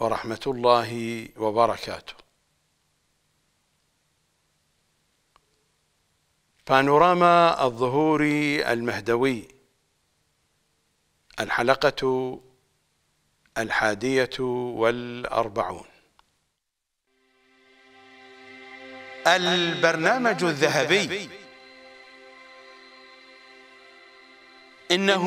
ورحمة الله وبركاته بانوراما الظهور المهدوي الحلقة الحادية والأربعون البرنامج الذهبي إنه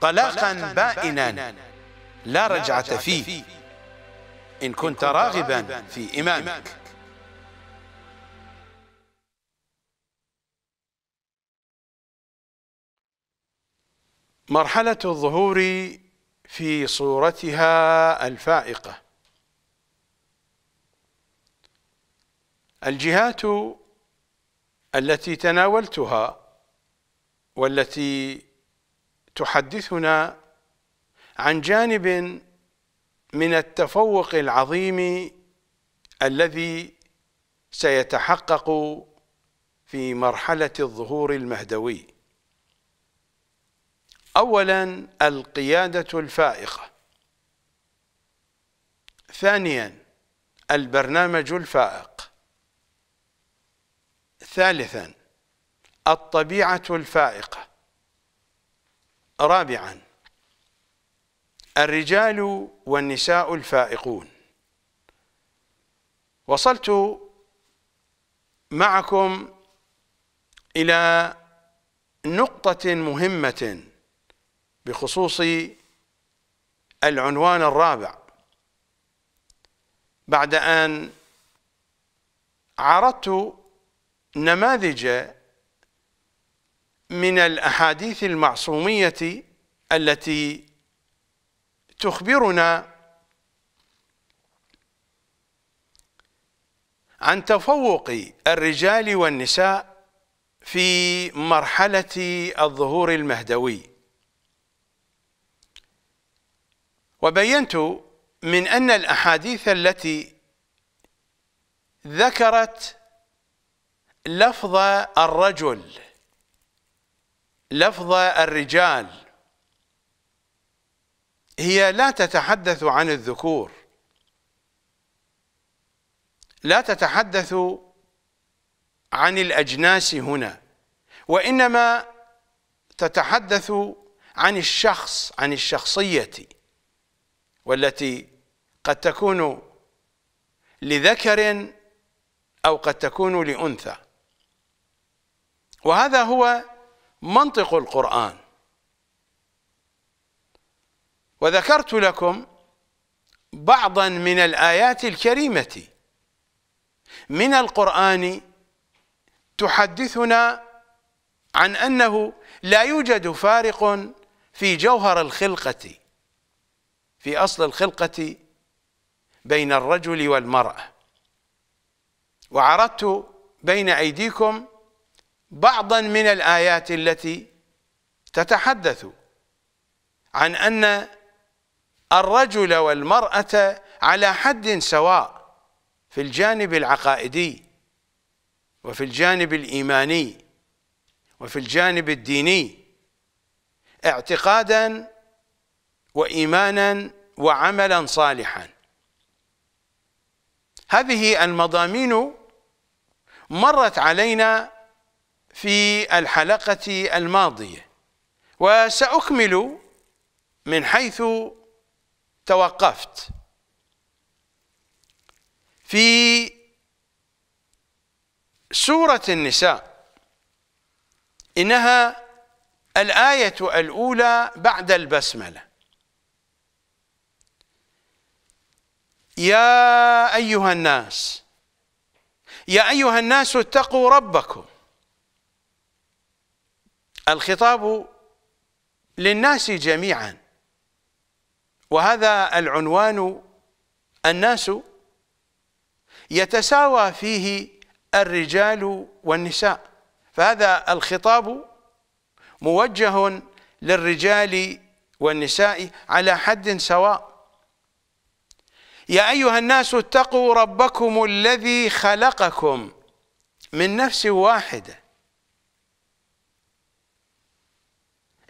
طلاقا بائنا لا رجعة فيه إن كنت راغبا في إمامك مرحلة الظهور في صورتها الفائقة الجهات التي تناولتها والتي تحدثنا عن جانب من التفوق العظيم الذي سيتحقق في مرحلة الظهور المهدوي أولا القيادة الفائقة ثانيا البرنامج الفائق ثالثا الطبيعة الفائقة رابعا الرجال والنساء الفائقون وصلت معكم إلى نقطة مهمة بخصوص العنوان الرابع بعد أن عرضت نماذج من الأحاديث المعصومية التي تخبرنا عن تفوق الرجال والنساء في مرحلة الظهور المهدوي وبينت من أن الأحاديث التي ذكرت لفظ الرجل لفظ الرجال هي لا تتحدث عن الذكور لا تتحدث عن الأجناس هنا وإنما تتحدث عن الشخص عن الشخصية والتي قد تكون لذكر أو قد تكون لأنثى وهذا هو منطق القرآن وذكرت لكم بعضا من الآيات الكريمة من القرآن تحدثنا عن أنه لا يوجد فارق في جوهر الخلقة في أصل الخلقة بين الرجل والمرأة وعرضت بين أيديكم بعضا من الآيات التي تتحدث عن أن الرجل والمرأة على حد سواء في الجانب العقائدي وفي الجانب الإيماني وفي الجانب الديني اعتقادا وإيمانا وعملا صالحا هذه المضامين مرت علينا في الحلقة الماضية وسأكمل من حيث توقفت في سورة النساء إنها الآية الأولى بعد البسملة يا أيها الناس يا أيها الناس اتقوا ربكم الخطاب للناس جميعا وهذا العنوان الناس يتساوى فيه الرجال والنساء فهذا الخطاب موجه للرجال والنساء على حد سواء يا أيها الناس اتقوا ربكم الذي خلقكم من نفس واحدة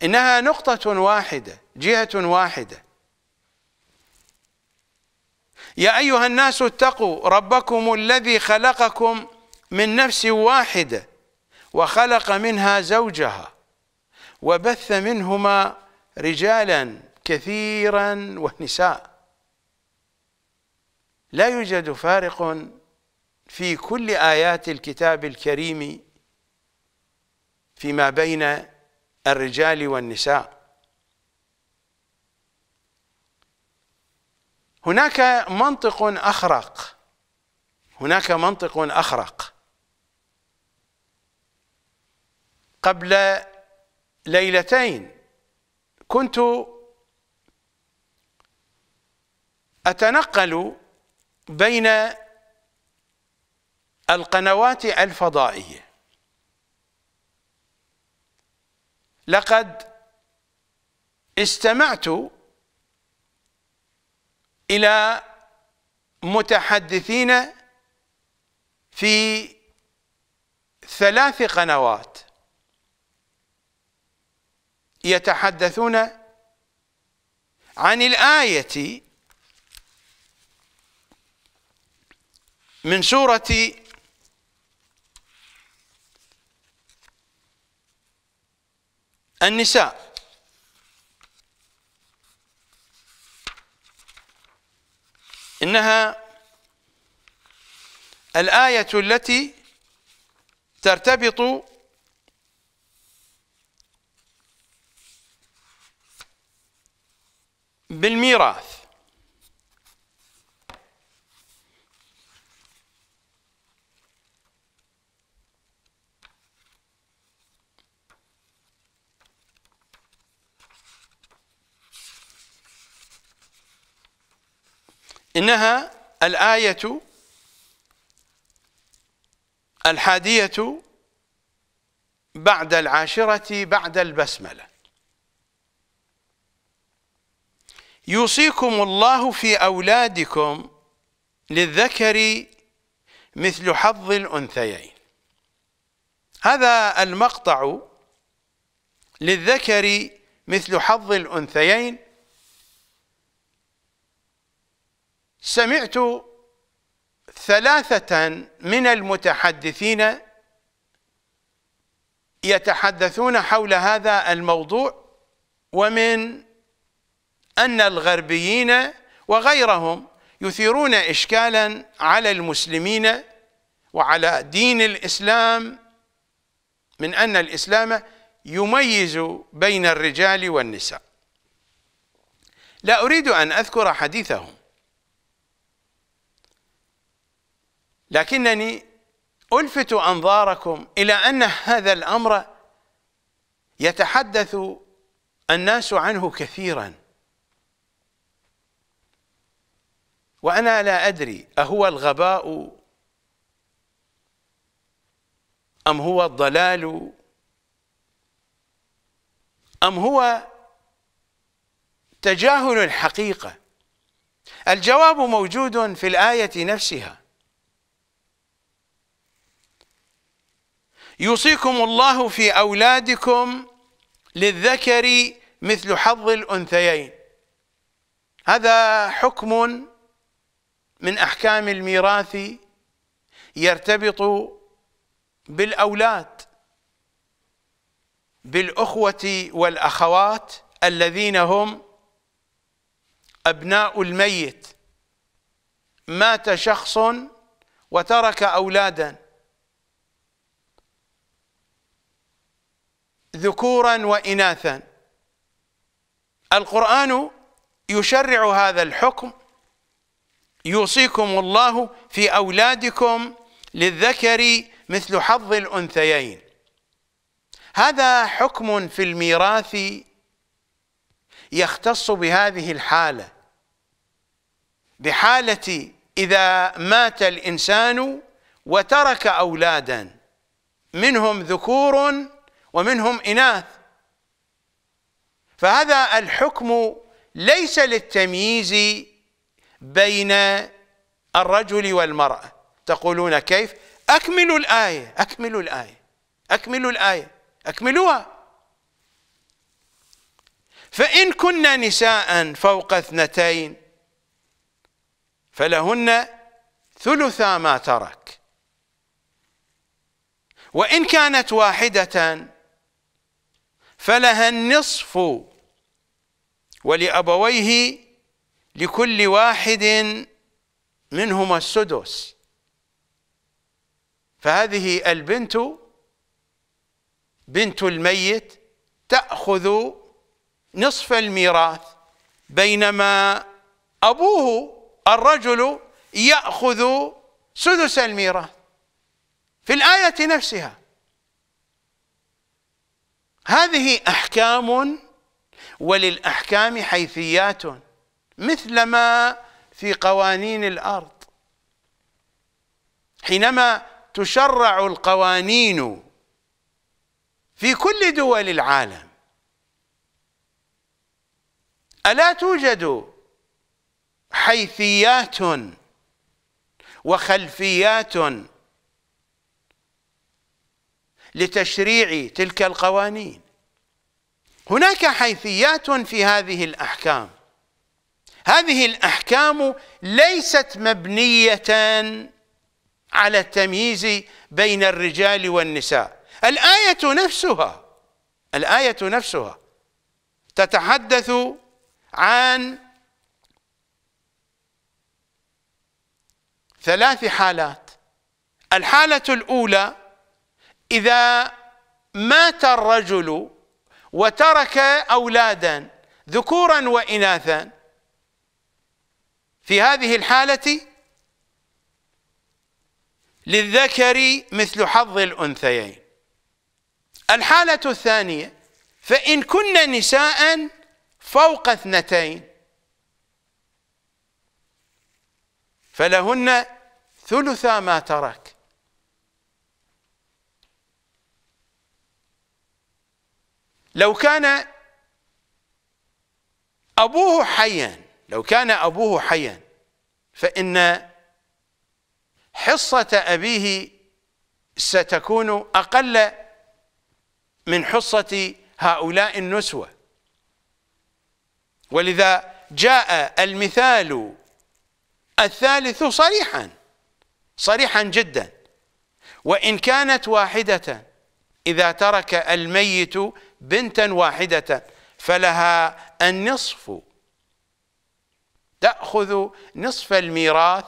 إنها نقطة واحدة جهة واحدة يا أيها الناس اتقوا ربكم الذي خلقكم من نفس واحدة وخلق منها زوجها وبث منهما رجالا كثيرا ونساء لا يوجد فارق في كل آيات الكتاب الكريم فيما بين الرجال والنساء هناك منطق أخرق هناك منطق أخرق قبل ليلتين كنت أتنقل بين القنوات الفضائيه لقد استمعت إلى متحدثين في ثلاث قنوات يتحدثون عن الآية من سورة النساء إنها الآية التي ترتبط بالميراث إنها الآية الحادية بعد العاشرة بعد البسملة يوصيكم الله في أولادكم للذكر مثل حظ الأنثيين هذا المقطع للذكر مثل حظ الأنثيين سمعت ثلاثة من المتحدثين يتحدثون حول هذا الموضوع ومن أن الغربيين وغيرهم يثيرون إشكالا على المسلمين وعلى دين الإسلام من أن الإسلام يميز بين الرجال والنساء لا أريد أن أذكر حديثهم لكنني الفت انظاركم الى ان هذا الامر يتحدث الناس عنه كثيرا وانا لا ادري اهو الغباء ام هو الضلال ام هو تجاهل الحقيقه الجواب موجود في الايه نفسها يوصيكم الله في أولادكم للذكر مثل حظ الأنثيين هذا حكم من أحكام الميراث يرتبط بالأولاد بالأخوة والأخوات الذين هم أبناء الميت مات شخص وترك أولادا ذكورا واناثا القران يشرع هذا الحكم يوصيكم الله في اولادكم للذكر مثل حظ الانثيين هذا حكم في الميراث يختص بهذه الحاله بحاله اذا مات الانسان وترك اولادا منهم ذكور ومنهم إناث فهذا الحكم ليس للتمييز بين الرجل والمرأة تقولون كيف أكملوا الآية أكملوا الآية أكملوا الآية أكملوها فإن كنا نساء فوق اثنتين فلهن ثلثا ما ترك وإن كانت واحدة فلها النصف ولأبويه لكل واحد منهما السدس فهذه البنت بنت الميت تأخذ نصف الميراث بينما أبوه الرجل يأخذ سدس الميراث في الآية نفسها هذه احكام وللاحكام حيثيات مثلما في قوانين الارض حينما تشرع القوانين في كل دول العالم الا توجد حيثيات وخلفيات لتشريع تلك القوانين هناك حيثيات في هذه الأحكام هذه الأحكام ليست مبنية على التمييز بين الرجال والنساء الآية نفسها الآية نفسها تتحدث عن ثلاث حالات الحالة الأولى إذا مات الرجل وترك أولادا ذكورا وإناثا في هذه الحالة للذكر مثل حظ الأنثيين الحالة الثانية فإن كن نساء فوق اثنتين فلهن ثلثا ما ترك لو كان أبوه حيا لو كان أبوه حيا فإن حصة أبيه ستكون أقل من حصة هؤلاء النسوة ولذا جاء المثال الثالث صريحا صريحا جدا وإن كانت واحدة إذا ترك الميت بنتا واحدة فلها النصف تأخذ نصف الميراث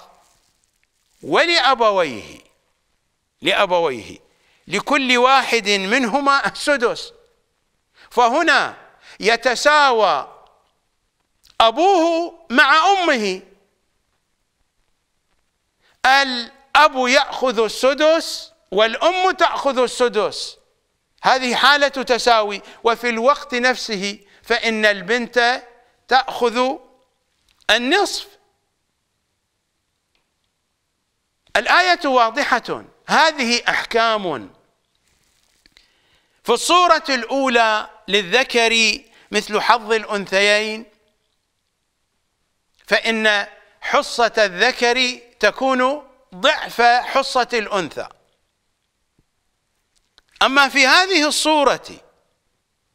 ولأبويه لأبويه لكل واحد منهما السدس فهنا يتساوى أبوه مع أمه الأب يأخذ السدس والأم تأخذ السدس هذه حالة تساوي وفي الوقت نفسه فإن البنت تأخذ النصف الآية واضحة هذه أحكام في الصورة الأولى للذكر مثل حظ الأنثيين فإن حصة الذكر تكون ضعف حصة الأنثى أما في هذه الصورة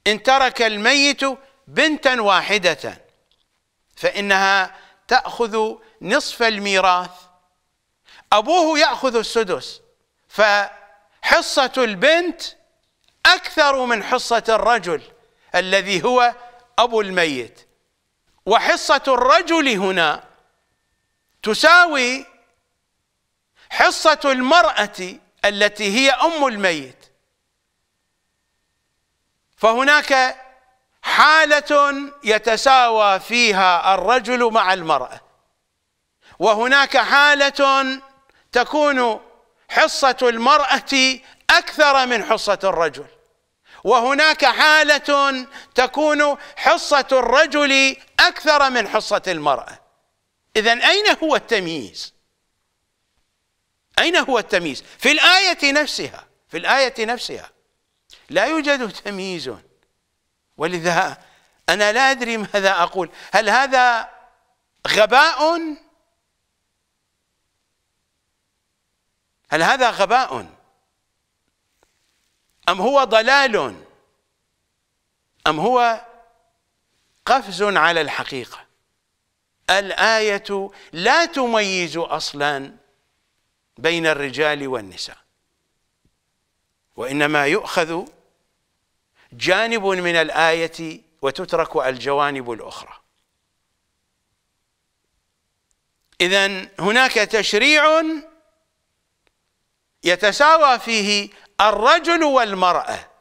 إن ترك الميت بنتا واحدة فإنها تأخذ نصف الميراث أبوه يأخذ السدس فحصة البنت أكثر من حصة الرجل الذي هو أبو الميت وحصة الرجل هنا تساوي حصة المرأة التي هي أم الميت فهناك حالة يتساوى فيها الرجل مع المرأة وهناك حالة تكون حصة المرأة أكثر من حصة الرجل وهناك حالة تكون حصة الرجل أكثر من حصة المرأة إذا أين هو التمييز؟ أين هو التمييز؟ في الآية نفسها في الآية نفسها لا يوجد تمييز ولذا أنا لا أدري ماذا أقول هل هذا غباء هل هذا غباء أم هو ضلال أم هو قفز على الحقيقة الآية لا تميز أصلا بين الرجال والنساء وإنما يؤخذ جانب من الآية وتترك الجوانب الأخرى إذا هناك تشريع يتساوى فيه الرجل والمرأة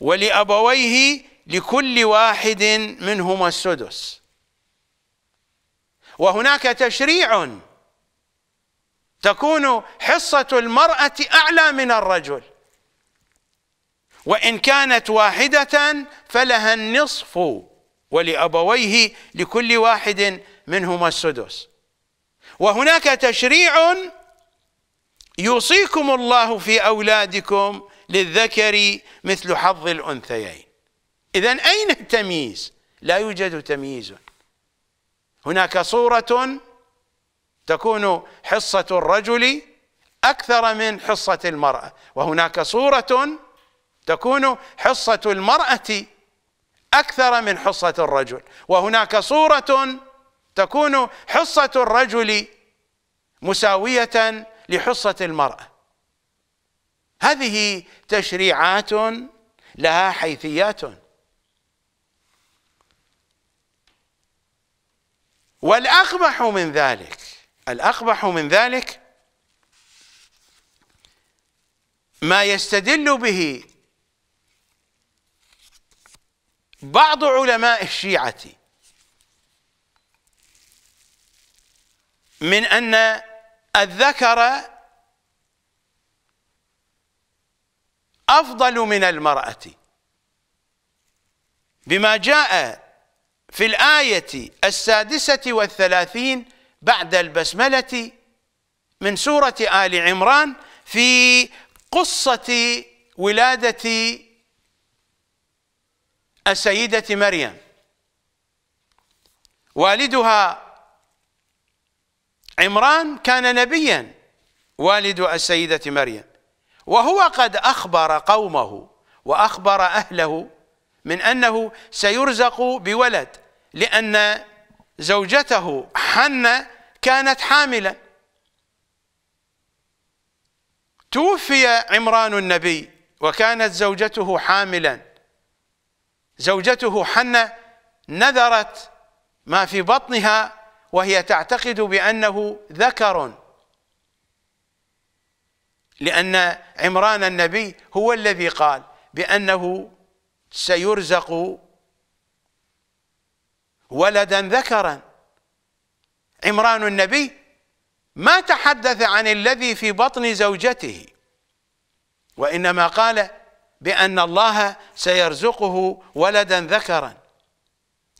ولأبويه لكل واحد منهما السدس وهناك تشريع تكون حصة المرأة أعلى من الرجل وإن كانت واحدة فلها النصف ولأبويه لكل واحد منهما السدس وهناك تشريع يوصيكم الله في أولادكم للذكر مثل حظ الأنثيين إذا أين التمييز؟ لا يوجد تمييز هناك صورة تكون حصة الرجل أكثر من حصة المرأة وهناك صورة تكون حصة المرأة أكثر من حصة الرجل وهناك صورة تكون حصة الرجل مساوية لحصة المرأة هذه تشريعات لها حيثيات والأقبح من ذلك الأقبح من ذلك ما يستدل به بعض علماء الشيعة من أن الذكر أفضل من المرأة بما جاء في الآية السادسة والثلاثين بعد البسملة من سورة آل عمران في قصة ولادة السيدة مريم والدها عمران كان نبيا والد السيدة مريم وهو قد أخبر قومه وأخبر أهله من أنه سيرزق بولد لأن زوجته حنة كانت حاملا توفي عمران النبي وكانت زوجته حاملا زوجته حنة نذرت ما في بطنها وهي تعتقد بأنه ذكر لأن عمران النبي هو الذي قال بأنه سيرزق ولدا ذكرا عمران النبي ما تحدث عن الذي في بطن زوجته وإنما قال بأن الله سيرزقه ولدا ذكرا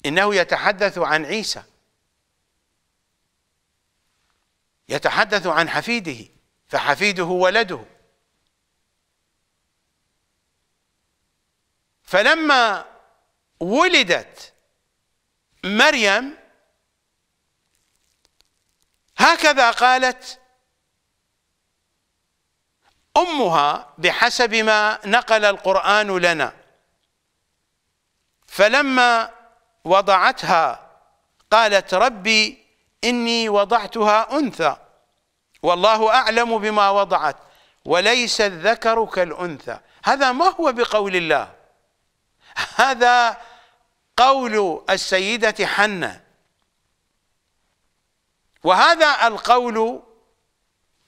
إنه يتحدث عن عيسى يتحدث عن حفيده فحفيده ولده فلما ولدت مريم هكذا قالت أمها بحسب ما نقل القرآن لنا فلما وضعتها قالت ربي إني وضعتها أنثى والله أعلم بما وضعت وليس الذكر كالأنثى هذا ما هو بقول الله هذا قول السيدة حنة وهذا القول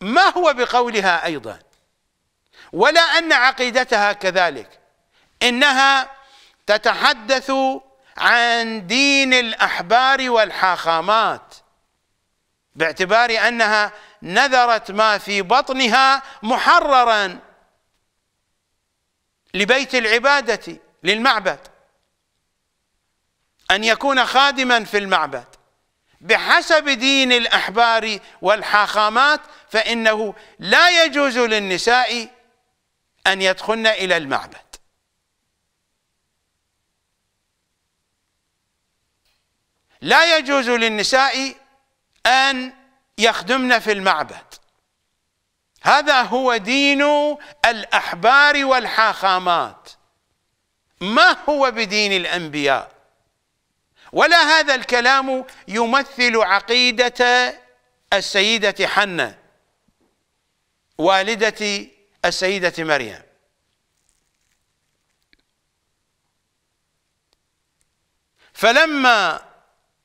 ما هو بقولها أيضا ولا أن عقيدتها كذلك إنها تتحدث عن دين الأحبار والحاخامات باعتبار أنها نذرت ما في بطنها محررا لبيت العبادة للمعبد أن يكون خادما في المعبد بحسب دين الأحبار والحاخامات فإنه لا يجوز للنساء أن يدخلن إلى المعبد لا يجوز للنساء أن يخدمن في المعبد هذا هو دين الأحبار والحاخامات ما هو بدين الأنبياء ولا هذا الكلام يمثل عقيدة السيدة حنة والدة السيدة مريم فلما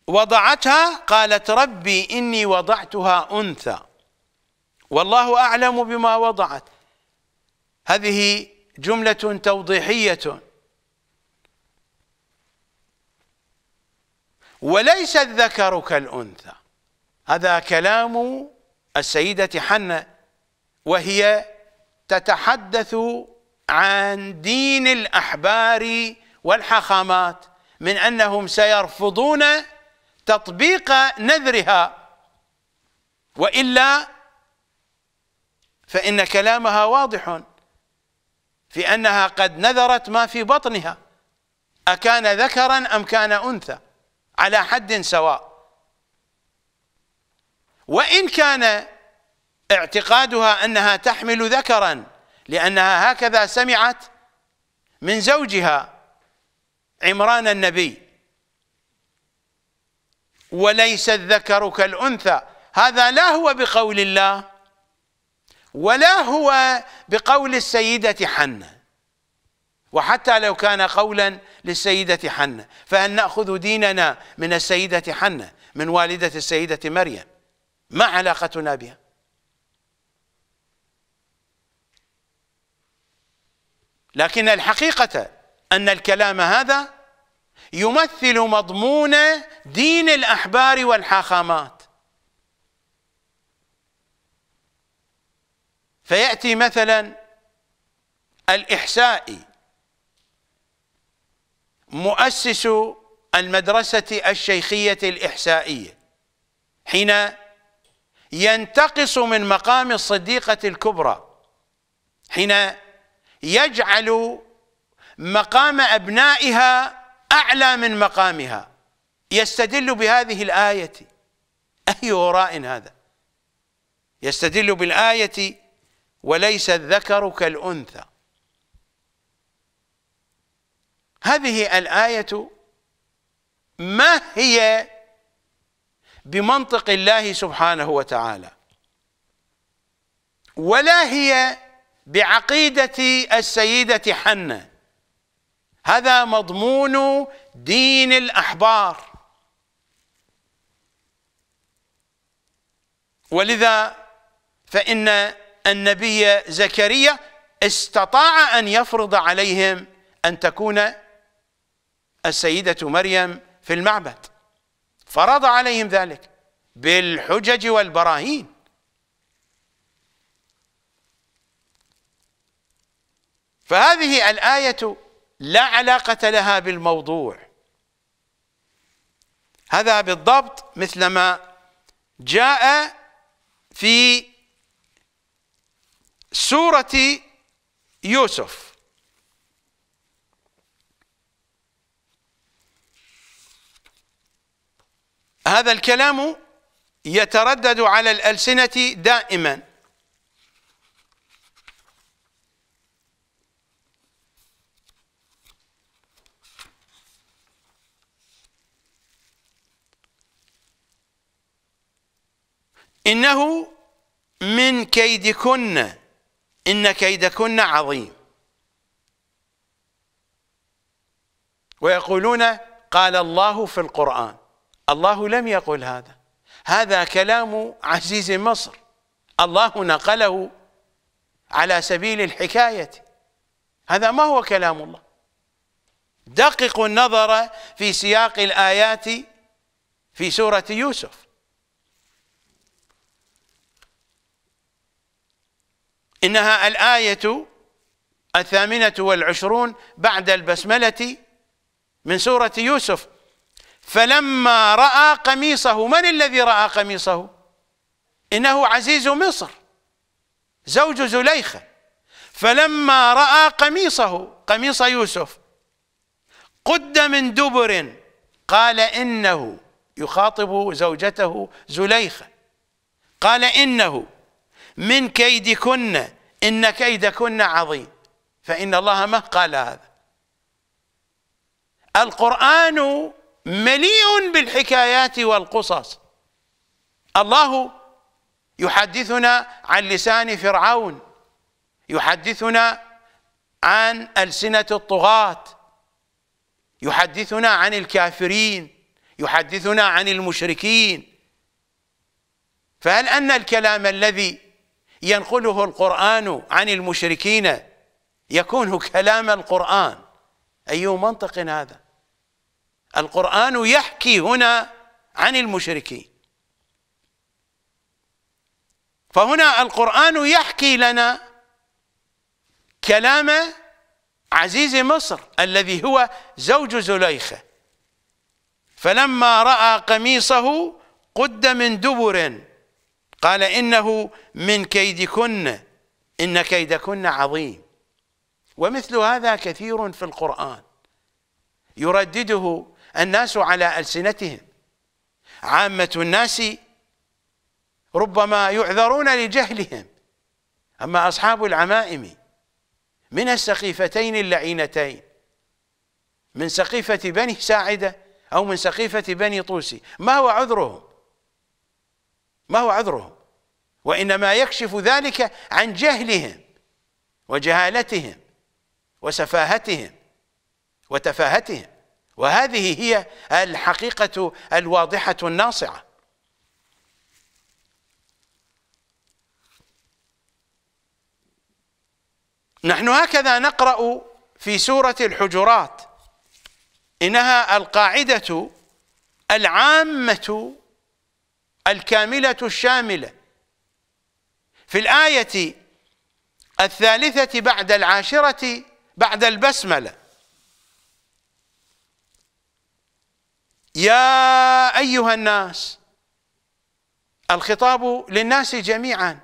وضعتها قالت ربي إني وضعتها أنثى والله أعلم بما وضعت هذه جملة توضيحية وليس الذكر كالأنثى هذا كلام السيدة حنة وهي تتحدث عن دين الأحبار والحاخامات من أنهم سيرفضون تطبيق نذرها وإلا فإن كلامها واضح في أنها قد نذرت ما في بطنها أكان ذكرا أم كان أنثى على حد سواء وإن كان اعتقادها أنها تحمل ذكرا لأنها هكذا سمعت من زوجها عمران النبي وليس الذكر كالأنثى هذا لا هو بقول الله ولا هو بقول السيدة حنة وحتى لو كان قولا للسيدة حنة فهل نأخذ ديننا من السيدة حنة من والدة السيدة مريم ما علاقتنا بها لكن الحقيقة أن الكلام هذا يمثل مضمون دين الأحبار والحاخامات فيأتي مثلا الإحسائي مؤسس المدرسة الشيخية الإحسائية حين ينتقص من مقام الصديقة الكبرى حين يجعل مقام أبنائها أعلى من مقامها يستدل بهذه الآية أي وراء هذا يستدل بالآية وليس الذكر كالأنثى هذه الآية ما هي بمنطق الله سبحانه وتعالى ولا هي بعقيدة السيدة حنة هذا مضمون دين الأحبار ولذا فإن النبي زكريا استطاع أن يفرض عليهم أن تكون السيدة مريم في المعبد فرض عليهم ذلك بالحجج والبراهين فهذه الآية لا علاقة لها بالموضوع هذا بالضبط مثل ما جاء في سورة يوسف هذا الكلام يتردد على الألسنة دائما إنه من كيدكن إن كيدكن عظيم ويقولون قال الله في القرآن الله لم يقل هذا هذا كلام عزيز مصر الله نقله على سبيل الحكاية هذا ما هو كلام الله دققوا النظر في سياق الآيات في سورة يوسف إنها الآية الثامنة والعشرون بعد البسملة من سورة يوسف فلما رأى قميصه من الذي رأى قميصه إنه عزيز مصر زوج زليخة فلما رأى قميصه قميص يوسف قد من دبر قال إنه يخاطب زوجته زليخة قال إنه من كيدكن إن كيدكن عظيم فإن الله ما قال هذا القرآن مليء بالحكايات والقصص الله يحدثنا عن لسان فرعون يحدثنا عن ألسنة الطغاة يحدثنا عن الكافرين يحدثنا عن المشركين فهل أن الكلام الذي ينقله القرآن عن المشركين يكون كلام القرآن أي منطق هذا القرآن يحكي هنا عن المشركين فهنا القرآن يحكي لنا كلام عزيز مصر الذي هو زوج زليخة فلما رأى قميصه قد من دبر قال إنه من كيدكن إن كيدكن عظيم ومثل هذا كثير في القرآن يردده الناس على ألسنتهم عامة الناس ربما يعذرون لجهلهم أما أصحاب العمائم من السقيفتين اللعينتين من سقيفة بني ساعدة أو من سقيفة بني طوسي ما هو عذرهم ما هو عذرهم وإنما يكشف ذلك عن جهلهم وجهالتهم وسفاهتهم وتفاهتهم وهذه هي الحقيقة الواضحة الناصعة نحن هكذا نقرأ في سورة الحجرات إنها القاعدة العامة الكاملة الشاملة في الآية الثالثة بعد العاشرة بعد البسملة يا أيها الناس الخطاب للناس جميعا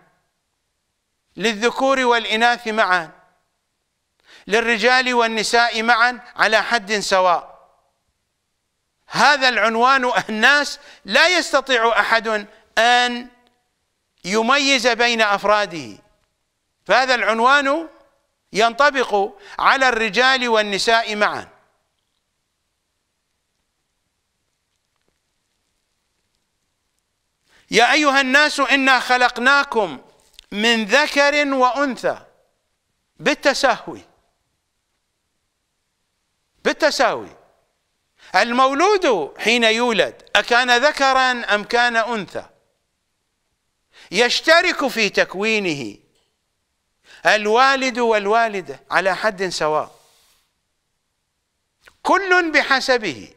للذكور والإناث معا للرجال والنساء معا على حد سواء هذا العنوان الناس لا يستطيع احد ان يميز بين افراده فهذا العنوان ينطبق على الرجال والنساء معا يا ايها الناس انا خلقناكم من ذكر وانثى بالتساوي بالتساوي المولود حين يولد أكان ذكرا أم كان أنثى يشترك في تكوينه الوالد والوالدة على حد سواء كل بحسبه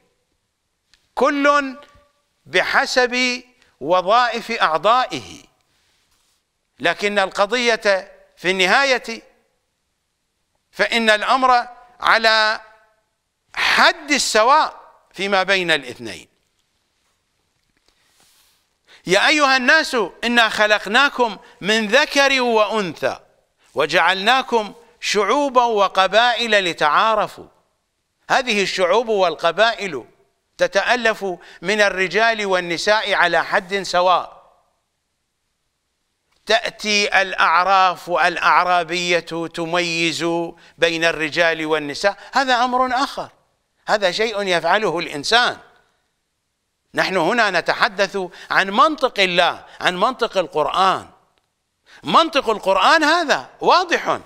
كل بحسب وظائف أعضائه لكن القضية في النهاية فإن الأمر على حد السواء فيما بين الاثنين يا أيها الناس إنا خلقناكم من ذكر وأنثى وجعلناكم شعوبا وقبائل لتعارفوا هذه الشعوب والقبائل تتألف من الرجال والنساء على حد سواء تأتي الأعراف الأعرابية تميز بين الرجال والنساء هذا أمر آخر هذا شيء يفعله الإنسان نحن هنا نتحدث عن منطق الله عن منطق القرآن منطق القرآن هذا واضح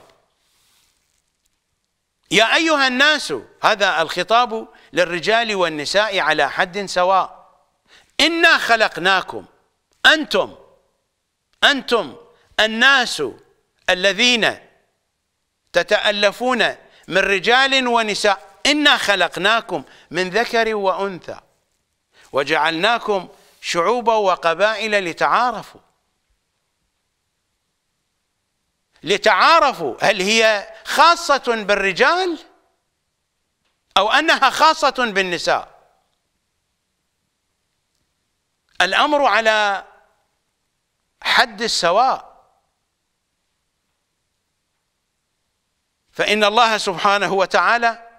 يا أيها الناس هذا الخطاب للرجال والنساء على حد سواء إنا خلقناكم أنتم أنتم الناس الذين تتألفون من رجال ونساء إنا خلقناكم من ذكر وأنثى وجعلناكم شعوبا وقبائل لتعارفوا لتعارفوا هل هي خاصة بالرجال أو أنها خاصة بالنساء الأمر على حد السواء فإن الله سبحانه وتعالى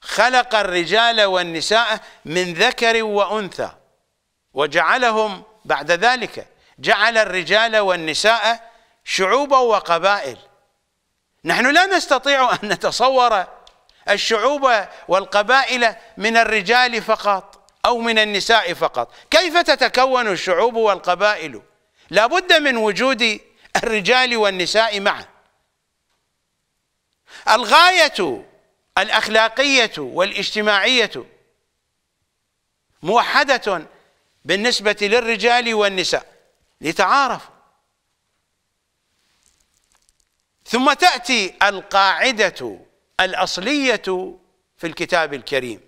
خلق الرجال والنساء من ذكر وأنثى وجعلهم بعد ذلك جعل الرجال والنساء شعوبا وقبائل نحن لا نستطيع أن نتصور الشعوب والقبائل من الرجال فقط أو من النساء فقط كيف تتكون الشعوب والقبائل لا بد من وجود الرجال والنساء معا الغاية الأخلاقية والاجتماعية موحدة بالنسبة للرجال والنساء لتعارفوا ثم تأتي القاعدة الأصلية في الكتاب الكريم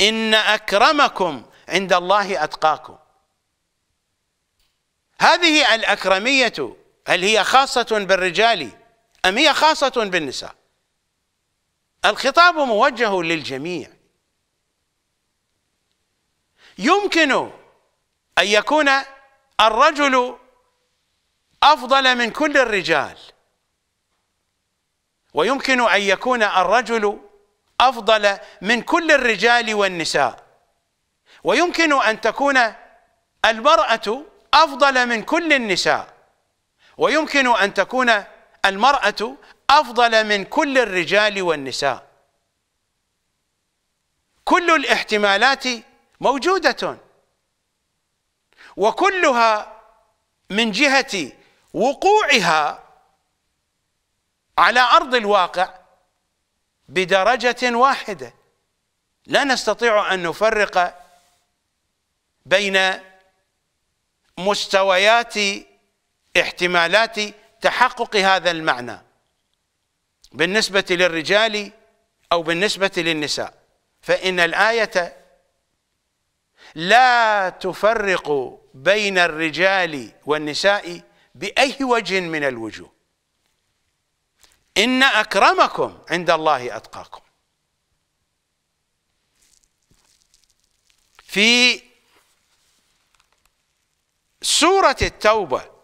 إن أكرمكم عند الله أتقاكم هذه الأكرمية هل هي خاصة بالرجال أم هي خاصة بالنساء؟ الخطاب موجه للجميع يمكن أن يكون الرجل أفضل من كل الرجال ويمكن أن يكون الرجل أفضل من كل الرجال والنساء ويمكن أن تكون المرأة أفضل من كل النساء ويمكن أن تكون المرأة أفضل من كل الرجال والنساء كل الاحتمالات موجودة وكلها من جهة وقوعها على أرض الواقع بدرجة واحدة لا نستطيع أن نفرق بين مستويات احتمالات تحقق هذا المعنى بالنسبة للرجال أو بالنسبة للنساء فإن الآية لا تفرق بين الرجال والنساء بأي وجه من الوجوه إن أكرمكم عند الله أتقاكم في سورة التوبة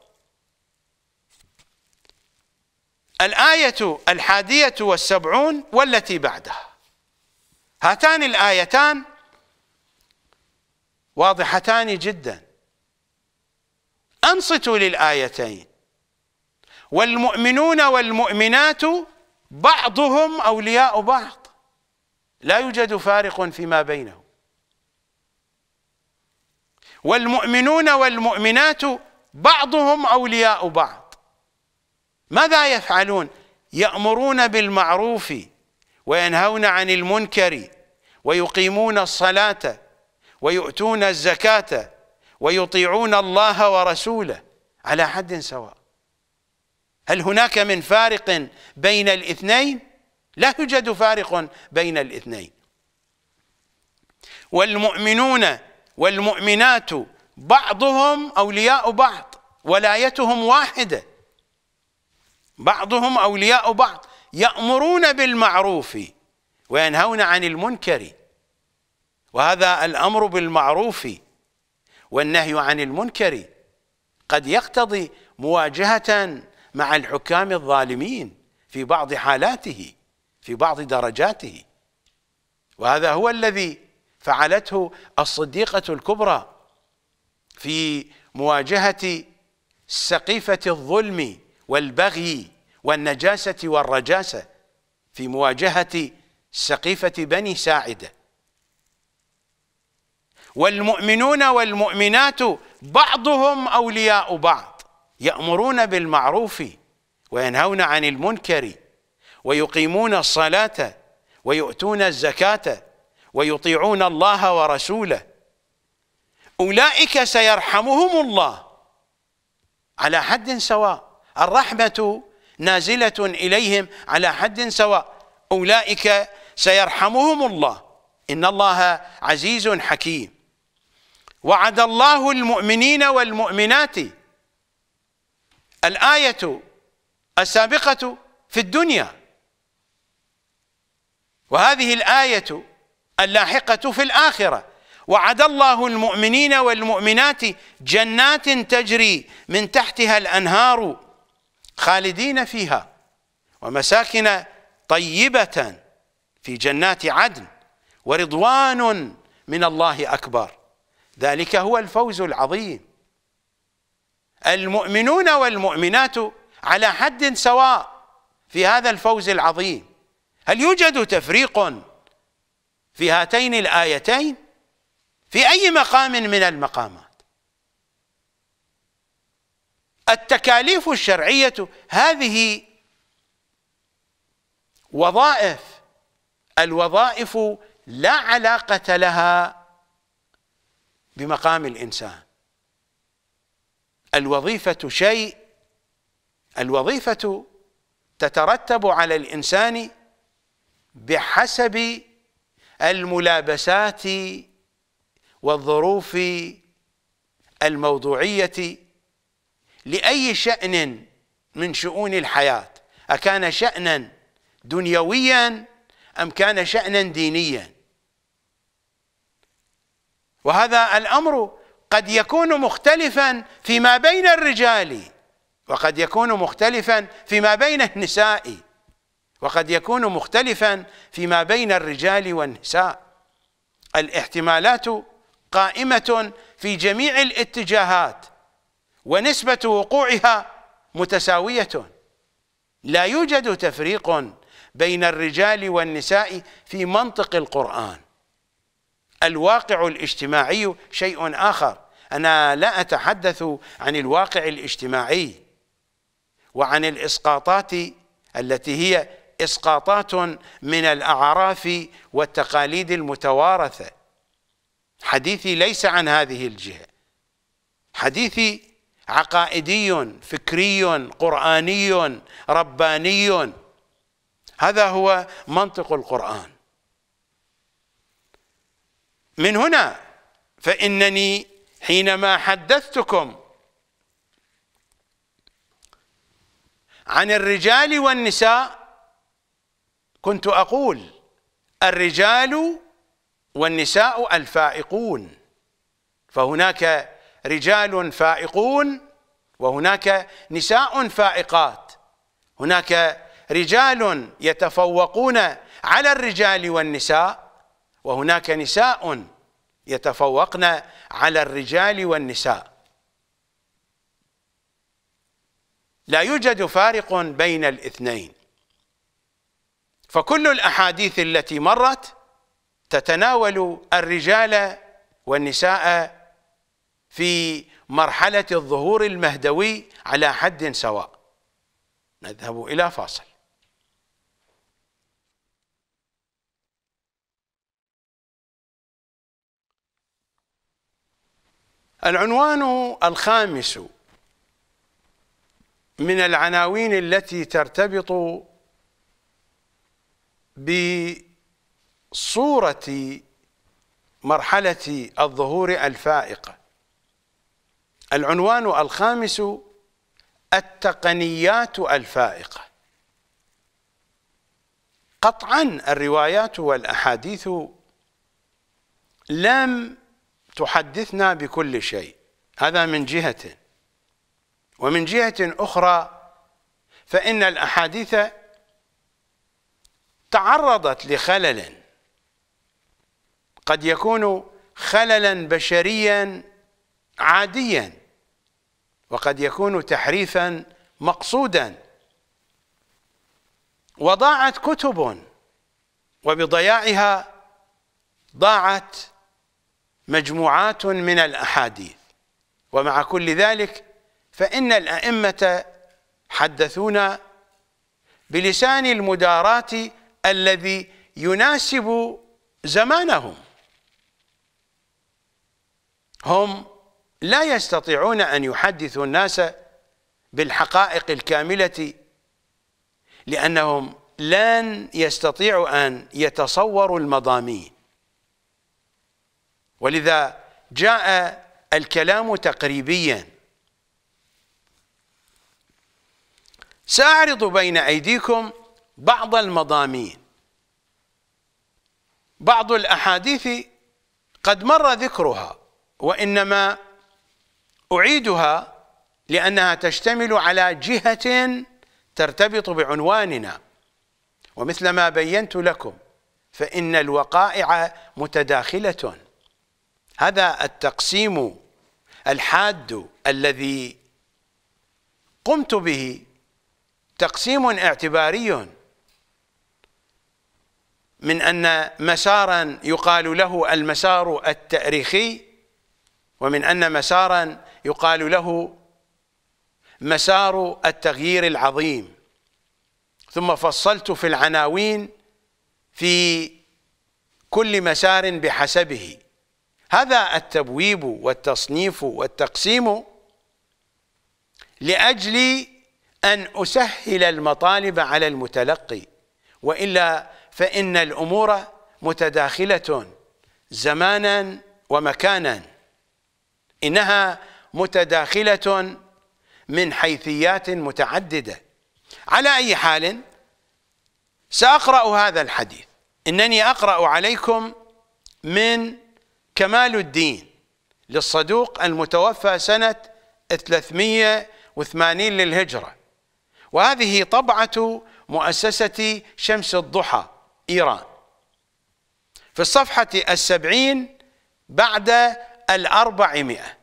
الآية الحادية والسبعون والتي بعدها هاتان الآيتان واضحتان جدا أنصتوا للآيتين والمؤمنون والمؤمنات بعضهم أولياء بعض لا يوجد فارق فيما بينهم والمؤمنون والمؤمنات بعضهم أولياء بعض ماذا يفعلون يأمرون بالمعروف وينهون عن المنكر ويقيمون الصلاة ويؤتون الزكاة ويطيعون الله ورسوله على حد سواء هل هناك من فارق بين الاثنين لا يوجد فارق بين الاثنين والمؤمنون والمؤمنات بعضهم أولياء بعض ولايتهم واحده بعضهم أولياء بعض يأمرون بالمعروف وينهون عن المنكر وهذا الأمر بالمعروف والنهي عن المنكر قد يقتضي مواجهة مع الحكام الظالمين في بعض حالاته في بعض درجاته وهذا هو الذي فعلته الصديقة الكبرى في مواجهة سقيفة الظلم والبغي والنجاسة والرجاسة في مواجهة سقيفة بني ساعدة والمؤمنون والمؤمنات بعضهم أولياء بعض يأمرون بالمعروف وينهون عن المنكر ويقيمون الصلاة ويؤتون الزكاة ويطيعون الله ورسوله أولئك سيرحمهم الله على حد سواء الرحمة نازلة إليهم على حد سواء أولئك سيرحمهم الله إن الله عزيز حكيم وعد الله المؤمنين والمؤمنات الآية السابقة في الدنيا وهذه الآية اللاحقة في الآخرة وعد الله المؤمنين والمؤمنات جنات تجري من تحتها الأنهار خالدين فيها ومساكن طيبة في جنات عدن ورضوان من الله أكبر ذلك هو الفوز العظيم المؤمنون والمؤمنات على حد سواء في هذا الفوز العظيم هل يوجد تفريق في هاتين الآيتين في أي مقام من المقامات التكاليف الشرعية هذه وظائف الوظائف لا علاقة لها بمقام الإنسان الوظيفة شيء الوظيفة تترتب على الإنسان بحسب الملابسات والظروف الموضوعية لأي شأن من شؤون الحياة أكان شأنا دنيويا أم كان شأنا دينيا وهذا الأمر قد يكون مختلفا فيما بين الرجال وقد يكون مختلفا فيما بين النساء وقد يكون مختلفا فيما بين الرجال والنساء الاحتمالات قائمة في جميع الاتجاهات ونسبة وقوعها متساوية لا يوجد تفريق بين الرجال والنساء في منطق القرآن الواقع الاجتماعي شيء آخر أنا لا أتحدث عن الواقع الاجتماعي وعن الإسقاطات التي هي إسقاطات من الأعراف والتقاليد المتوارثة حديثي ليس عن هذه الجهة حديثي عقائدي فكري قراني رباني هذا هو منطق القران من هنا فانني حينما حدثتكم عن الرجال والنساء كنت اقول الرجال والنساء الفائقون فهناك رجال فائقون وهناك نساء فائقات هناك رجال يتفوقون على الرجال والنساء وهناك نساء يتفوقن على الرجال والنساء لا يوجد فارق بين الاثنين فكل الاحاديث التي مرت تتناول الرجال والنساء في مرحلة الظهور المهدوي على حد سواء نذهب إلى فاصل العنوان الخامس من العناوين التي ترتبط بصورة مرحلة الظهور الفائقة العنوان الخامس التقنيات الفائقة قطعا الروايات والأحاديث لم تحدثنا بكل شيء هذا من جهة ومن جهة أخرى فإن الأحاديث تعرضت لخلل قد يكون خللا بشريا عاديا وقد يكون تحريفا مقصودا وضاعت كتب وبضياعها ضاعت مجموعات من الأحاديث ومع كل ذلك فإن الأئمة حدثونا بلسان المداراة الذي يناسب زمانهم هم لا يستطيعون أن يحدثوا الناس بالحقائق الكاملة لأنهم لن يستطيعوا أن يتصوروا المضامين ولذا جاء الكلام تقريبيا سأعرض بين أيديكم بعض المضامين بعض الأحاديث قد مر ذكرها وإنما أعيدها لأنها تشتمل على جهة ترتبط بعنواننا ومثل ما بينت لكم فإن الوقائع متداخلة هذا التقسيم الحاد الذي قمت به تقسيم اعتباري من أن مسارا يقال له المسار التاريخي ومن أن مسارا يقال له مسار التغيير العظيم ثم فصلت في العناوين في كل مسار بحسبه هذا التبويب والتصنيف والتقسيم لأجل أن أسهل المطالب على المتلقي وإلا فإن الأمور متداخلة زمانا ومكانا إنها متداخلة من حيثيات متعددة على أي حال سأقرأ هذا الحديث إنني أقرأ عليكم من كمال الدين للصدوق المتوفى سنة 380 للهجرة وهذه طبعة مؤسسة شمس الضحى إيران في الصفحة السبعين بعد الأربعمائة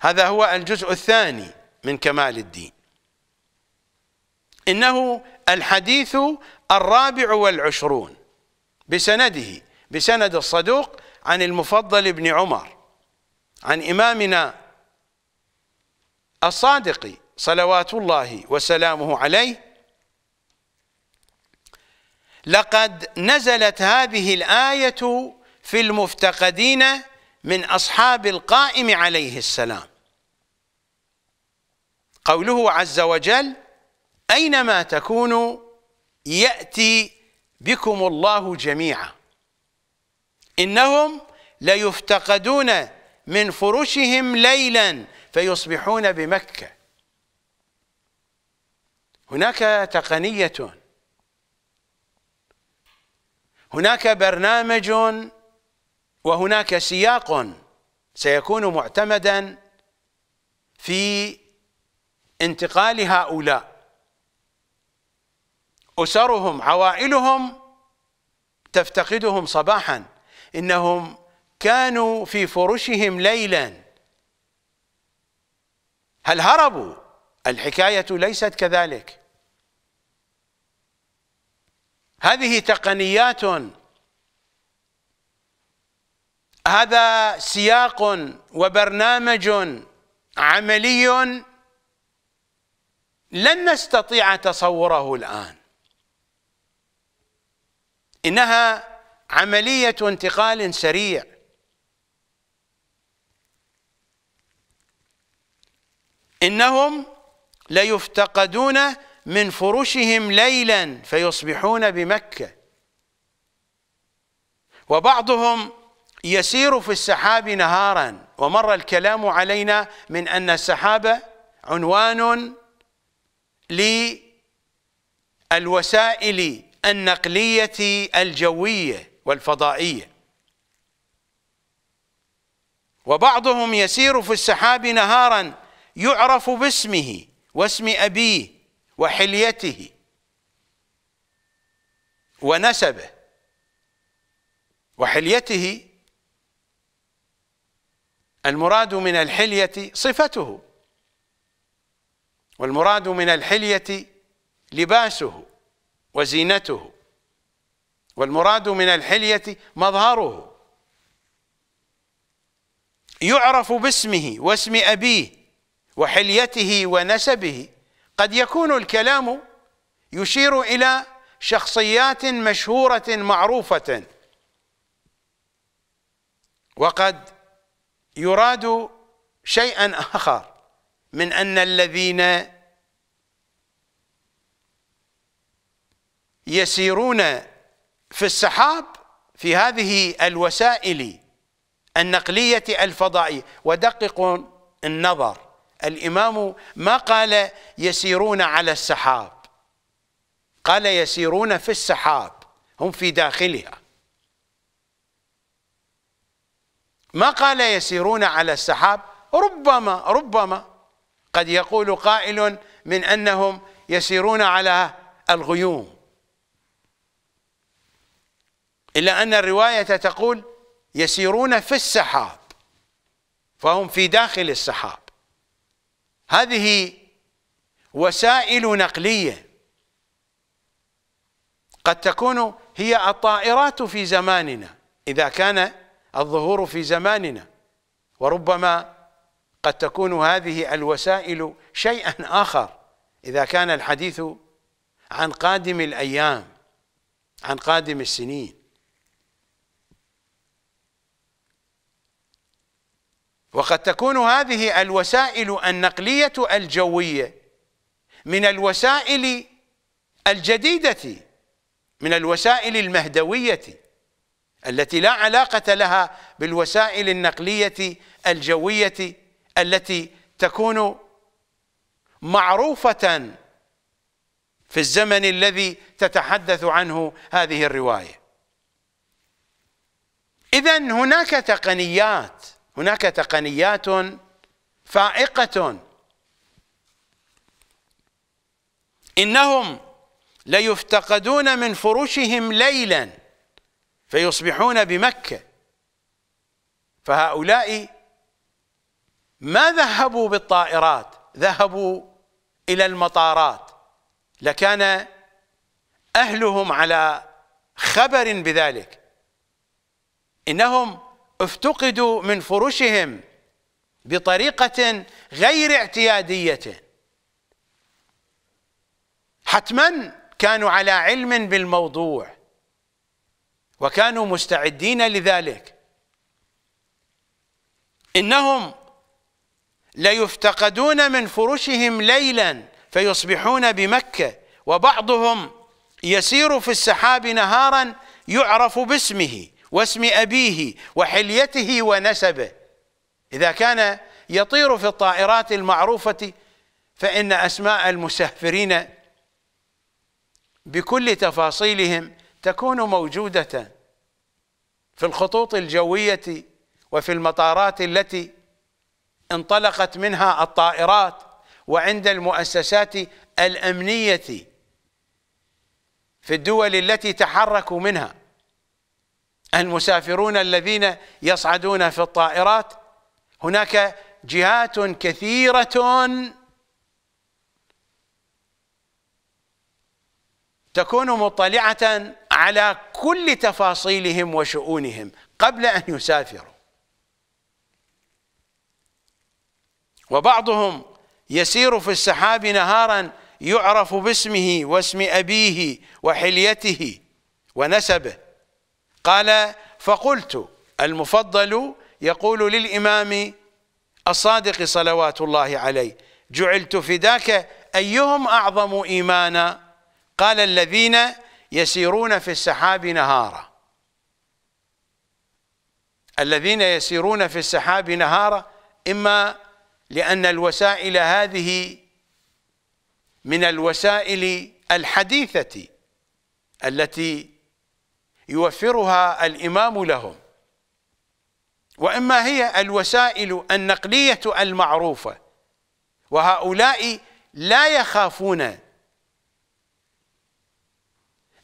هذا هو الجزء الثاني من كمال الدين إنه الحديث الرابع والعشرون بسنده بسند الصدوق عن المفضل بن عمر عن إمامنا الصادق صلوات الله وسلامه عليه لقد نزلت هذه الآية في المفتقدين من أصحاب القائم عليه السلام قوله عز وجل أينما تكونوا يأتي بكم الله جميعا إنهم ليفتقدون من فرشهم ليلا فيصبحون بمكة هناك تقنية هناك برنامج وهناك سياق سيكون معتمدا في انتقال هؤلاء أسرهم عوائلهم تفتقدهم صباحا إنهم كانوا في فرشهم ليلا هل هربوا الحكاية ليست كذلك هذه تقنيات هذا سياق وبرنامج عملي لن نستطيع تصوره الآن إنها عملية انتقال سريع إنهم ليفتقدون من فرشهم ليلا فيصبحون بمكة وبعضهم يسير في السحاب نهارا ومر الكلام علينا من أن السحاب عنوان للوسائل النقلية الجوية والفضائية وبعضهم يسير في السحاب نهارا يعرف باسمه واسم أبيه وحليته ونسبه وحليته المراد من الحلية صفته والمراد من الحلية لباسه وزينته والمراد من الحلية مظهره يعرف باسمه واسم أبيه وحليته ونسبه قد يكون الكلام يشير إلى شخصيات مشهورة معروفة وقد يراد شيئا آخر من أن الذين يسيرون في السحاب في هذه الوسائل النقلية الفضائية ودققوا النظر الإمام ما قال يسيرون على السحاب قال يسيرون في السحاب هم في داخلها ما قال يسيرون على السحاب ربما ربما قد يقول قائل من أنهم يسيرون على الغيوم إلا أن الرواية تقول يسيرون في السحاب فهم في داخل السحاب هذه وسائل نقلية قد تكون هي الطائرات في زماننا إذا كان الظهور في زماننا وربما قد تكون هذه الوسائل شيئا آخر إذا كان الحديث عن قادم الأيام عن قادم السنين وقد تكون هذه الوسائل النقلية الجوية من الوسائل الجديدة من الوسائل المهدوية التي لا علاقة لها بالوسائل النقلية الجوية التي تكون معروفة في الزمن الذي تتحدث عنه هذه الرواية إذا هناك تقنيات هناك تقنيات فائقة إنهم ليفتقدون من فرشهم ليلا فيصبحون بمكة فهؤلاء ما ذهبوا بالطائرات ذهبوا إلى المطارات لكان أهلهم على خبر بذلك إنهم افتقدوا من فرشهم بطريقة غير اعتيادية حتما كانوا على علم بالموضوع وكانوا مستعدين لذلك إنهم ليفتقدون من فرشهم ليلا فيصبحون بمكة وبعضهم يسير في السحاب نهارا يعرف باسمه واسم أبيه وحليته ونسبه إذا كان يطير في الطائرات المعروفة فإن أسماء المسافرين بكل تفاصيلهم تكون موجودة في الخطوط الجوية وفي المطارات التي انطلقت منها الطائرات وعند المؤسسات الأمنية في الدول التي تحركوا منها المسافرون الذين يصعدون في الطائرات هناك جهات كثيرة تكون مطلعة على كل تفاصيلهم وشؤونهم قبل أن يسافروا وبعضهم يسير في السحاب نهارا يعرف باسمه واسم أبيه وحليته ونسبه قال فقلت المفضل يقول للإمام الصادق صلوات الله عليه جعلت فداك أيهم أعظم إيمانا قال الذين يسيرون في السحاب نهارا الذين يسيرون في السحاب نهارا إما لأن الوسائل هذه من الوسائل الحديثة التي يوفرها الإمام لهم وإما هي الوسائل النقلية المعروفة وهؤلاء لا يخافون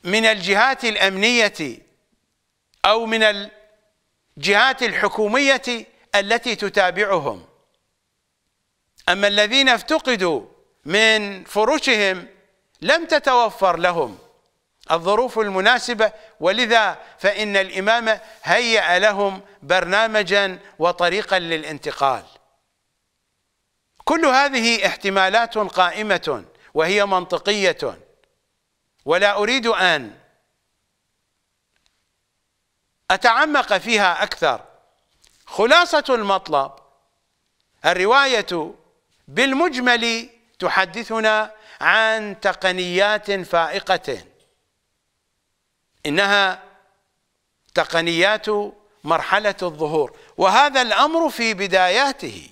من الجهات الأمنية أو من الجهات الحكومية التي تتابعهم أما الذين افتقدوا من فرشهم لم تتوفر لهم الظروف المناسبة ولذا فإن الإمام هيأ لهم برنامجا وطريقا للانتقال كل هذه احتمالات قائمة وهي منطقية ولا أريد أن أتعمق فيها أكثر خلاصة المطلب الرواية بالمجمل تحدثنا عن تقنيات فائقة إنها تقنيات مرحلة الظهور وهذا الأمر في بداياته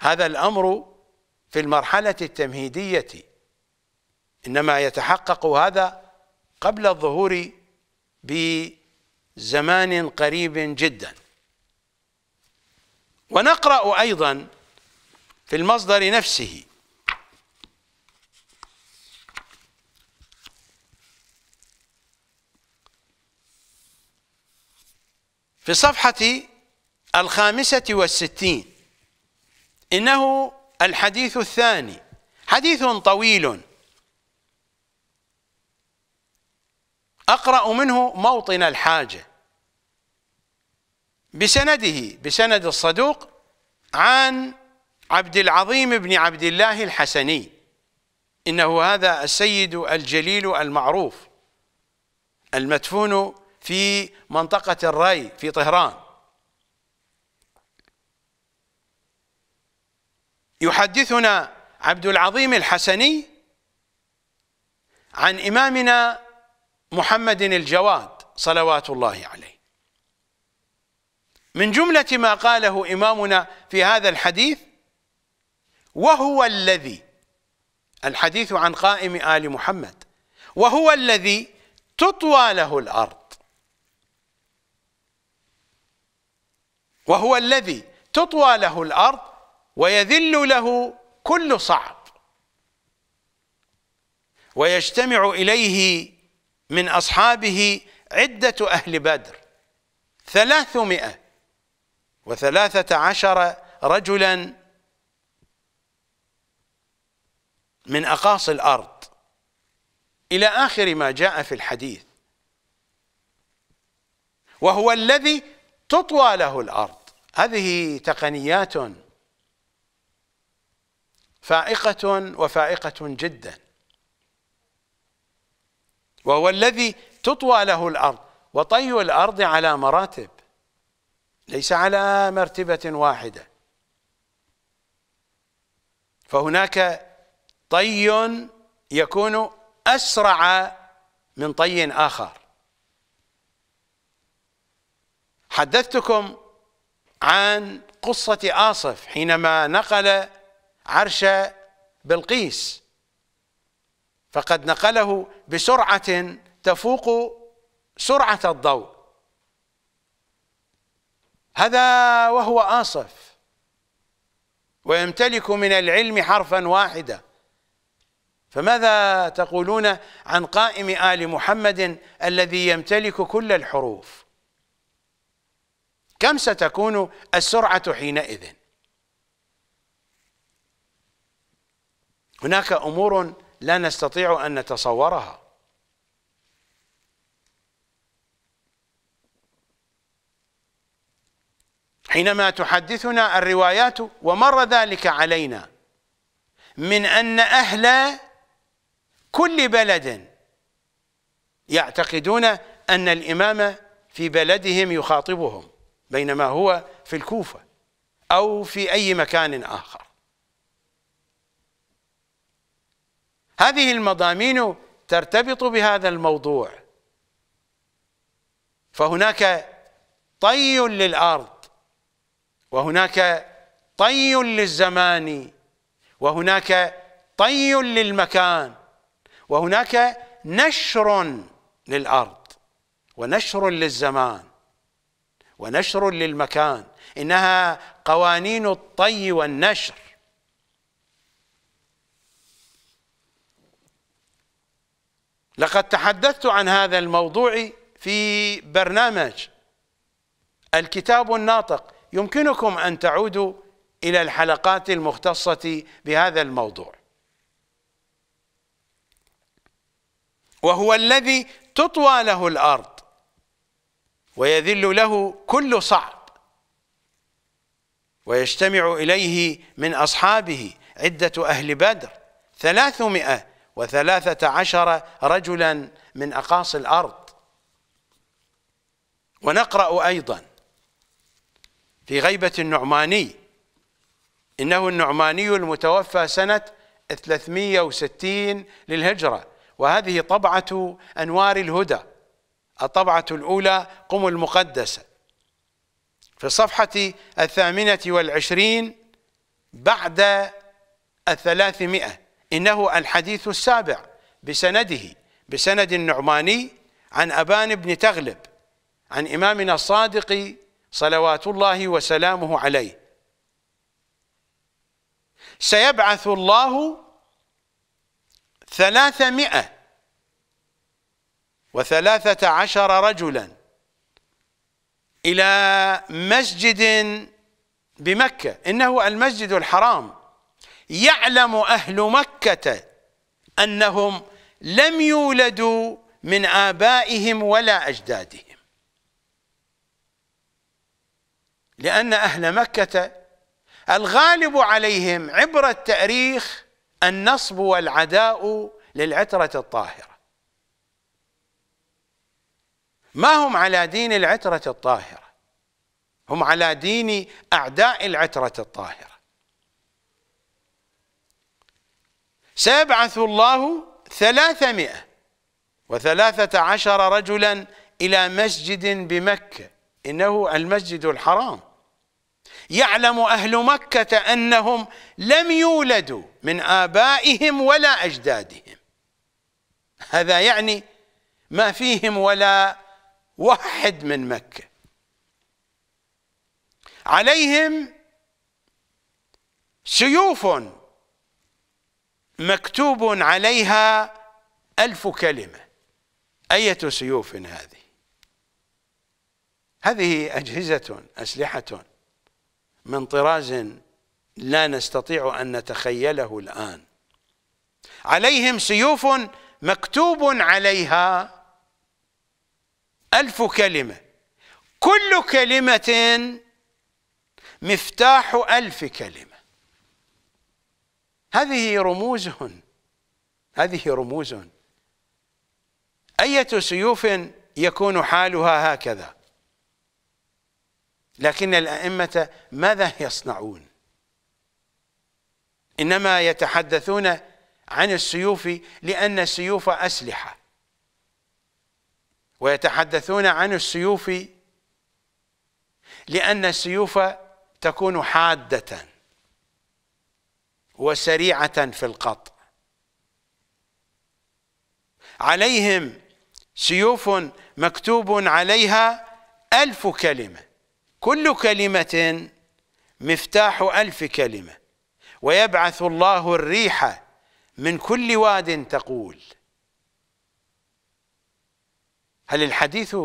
هذا الأمر في المرحلة التمهيدية إنما يتحقق هذا قبل الظهور بزمان قريب جدا ونقرأ أيضا في المصدر نفسه في الصفحة الخامسة والستين إنه الحديث الثاني حديث طويل أقرأ منه موطن الحاجة بسنده بسند الصدوق عن عبد العظيم بن عبد الله الحسني إنه هذا السيد الجليل المعروف المدفون في منطقة الري في طهران يحدثنا عبد العظيم الحسني عن إمامنا محمد الجواد صلوات الله عليه من جملة ما قاله إمامنا في هذا الحديث وهو الذي الحديث عن قائم آل محمد وهو الذي تطوى له الأرض وهو الذي تطوى له الأرض ويذل له كل صعب ويجتمع إليه من أصحابه عدة أهل بدر ثلاثمائة وثلاثة عشر رجلا من أقاصي الأرض إلى آخر ما جاء في الحديث وهو الذي تطوى له الأرض هذه تقنيات فائقة وفائقة جداً وهو الذي تطوى له الأرض وطي الأرض على مراتب ليس على مرتبة واحدة فهناك طي يكون أسرع من طي آخر حدثتكم عن قصة آصف حينما نقل عرش بلقيس فقد نقله بسرعة تفوق سرعة الضوء هذا وهو آصف ويمتلك من العلم حرفا واحدا فماذا تقولون عن قائم آل محمد الذي يمتلك كل الحروف كم ستكون السرعة حينئذ هناك أمور لا نستطيع أن نتصورها حينما تحدثنا الروايات ومر ذلك علينا من أن أهل كل بلد يعتقدون أن الإمام في بلدهم يخاطبهم بينما هو في الكوفة أو في أي مكان آخر هذه المضامين ترتبط بهذا الموضوع فهناك طي للارض وهناك طي للزمان وهناك طي للمكان وهناك نشر للارض ونشر للزمان ونشر للمكان انها قوانين الطي والنشر لقد تحدثت عن هذا الموضوع في برنامج الكتاب الناطق يمكنكم أن تعودوا إلى الحلقات المختصة بهذا الموضوع وهو الذي تطوى له الأرض ويذل له كل صعب ويجتمع إليه من أصحابه عدة أهل بدر ثلاثمائة وثلاثة عشر رجلا من أقاصي الأرض ونقرأ أيضا في غيبة النعماني إنه النعماني المتوفى سنة 360 للهجرة وهذه طبعة أنوار الهدى الطبعة الأولى قم المقدسة في الصفحة الثامنة والعشرين بعد الثلاثمائة إنه الحديث السابع بسنده بسند النعماني عن أبان بن تغلب عن إمامنا الصادق صلوات الله وسلامه عليه سيبعث الله ثلاثمائة وثلاثة عشر رجلا إلى مسجد بمكة إنه المسجد الحرام يعلم أهل مكة أنهم لم يولدوا من آبائهم ولا أجدادهم لأن أهل مكة الغالب عليهم عبر التاريخ النصب والعداء للعترة الطاهرة ما هم على دين العترة الطاهرة هم على دين أعداء العترة الطاهرة سيبعث الله ثلاثمائة وثلاثة عشر رجلا إلى مسجد بمكة إنه المسجد الحرام يعلم أهل مكة أنهم لم يولدوا من آبائهم ولا أجدادهم هذا يعني ما فيهم ولا واحد من مكة عليهم سيوف مكتوب عليها ألف كلمة أية سيوف هذه هذه أجهزة أسلحة من طراز لا نستطيع أن نتخيله الآن عليهم سيوف مكتوب عليها ألف كلمة كل كلمة مفتاح ألف كلمة هذه رموز هذه رموز أية سيوف يكون حالها هكذا لكن الأئمة ماذا يصنعون إنما يتحدثون عن السيوف لأن السيوف أسلحة ويتحدثون عن السيوف لأن السيوف تكون حادة وسريعة في القطع عليهم سيوف مكتوب عليها ألف كلمة كل كلمة مفتاح ألف كلمة ويبعث الله الريح من كل واد تقول هل الحديث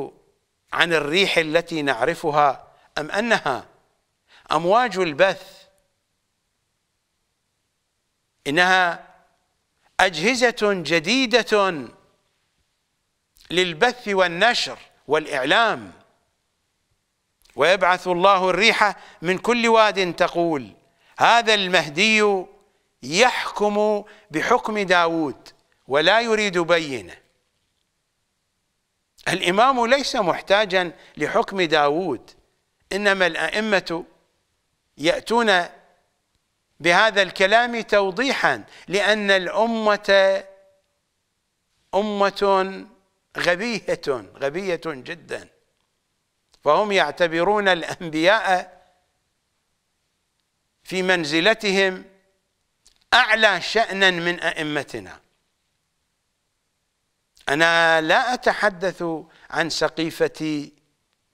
عن الريح التي نعرفها أم أنها أمواج البث إنها أجهزة جديدة للبث والنشر والإعلام ويبعث الله الريح من كل واد تقول هذا المهدي يحكم بحكم داود ولا يريد بينه الإمام ليس محتاجا لحكم داود إنما الأئمة يأتون بهذا الكلام توضيحا لأن الأمة أمة غبية غبية جدا فهم يعتبرون الأنبياء في منزلتهم أعلى شأنا من أئمتنا أنا لا أتحدث عن سقيفة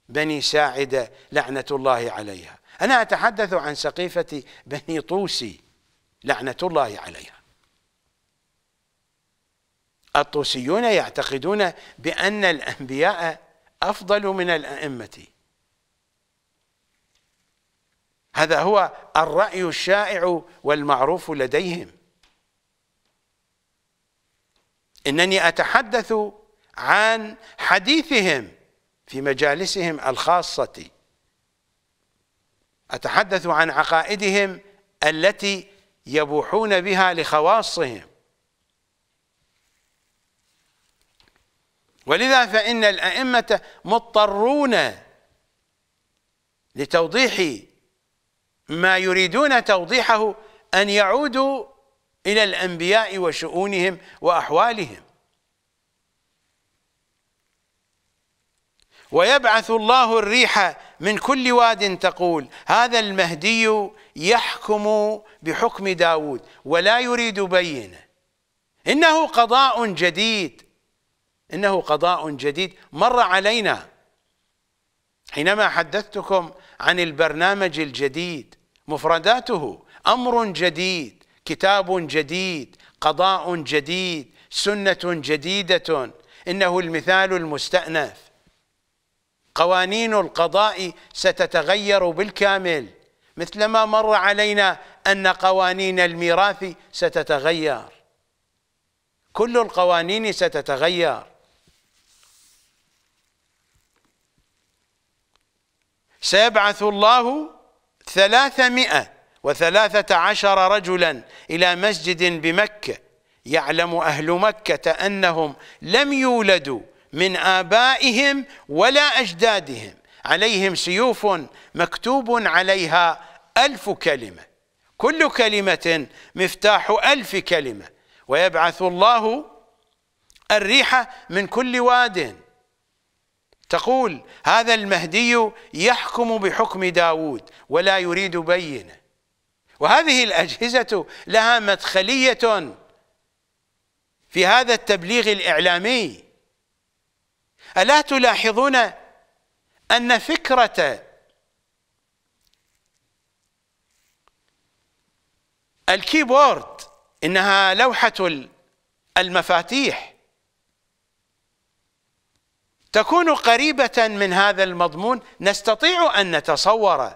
بني ساعدة لعنة الله عليها أنا أتحدث عن سقيفة بني طوسي لعنة الله عليها الطوسيون يعتقدون بأن الأنبياء أفضل من الأئمة هذا هو الرأي الشائع والمعروف لديهم إنني أتحدث عن حديثهم في مجالسهم الخاصة أتحدث عن عقائدهم التي يبوحون بها لخواصهم ولذا فإن الأئمة مضطرون لتوضيح ما يريدون توضيحه أن يعودوا إلى الأنبياء وشؤونهم وأحوالهم ويبعث الله الريح من كل واد تقول هذا المهدي يحكم بحكم داود ولا يريد بينه إنه قضاء جديد إنه قضاء جديد مر علينا حينما حدثتكم عن البرنامج الجديد مفرداته أمر جديد كتاب جديد قضاء جديد سنة جديدة إنه المثال المستأنف قوانين القضاء ستتغير بالكامل مثلما مر علينا أن قوانين الميراث ستتغير كل القوانين ستتغير سيبعث الله ثلاثمائة وثلاثة عشر رجلا إلى مسجد بمكة يعلم أهل مكة أنهم لم يولدوا من آبائهم ولا أجدادهم عليهم سيوف مكتوب عليها ألف كلمة كل كلمة مفتاح ألف كلمة ويبعث الله الريح من كل واد تقول هذا المهدي يحكم بحكم داود ولا يريد بينه وهذه الأجهزة لها مدخلية في هذا التبليغ الإعلامي ألا تلاحظون أن فكرة الكيبورد إنها لوحة المفاتيح تكون قريبة من هذا المضمون نستطيع أن نتصور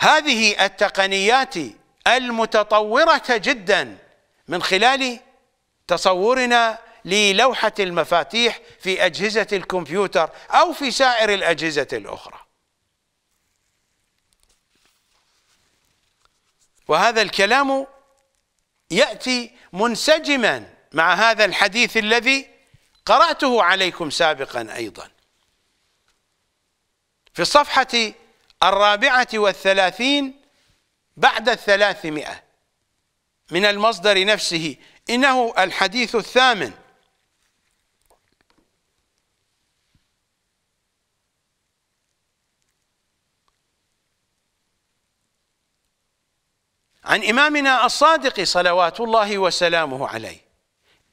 هذه التقنيات المتطورة جدا من خلال تصورنا للوحة المفاتيح في أجهزة الكمبيوتر أو في سائر الأجهزة الأخرى وهذا الكلام يأتي منسجما مع هذا الحديث الذي قرأته عليكم سابقا أيضا في الصفحة الرابعة والثلاثين بعد الثلاثمائة من المصدر نفسه إنه الحديث الثامن عن إمامنا الصادق صلوات الله وسلامه عليه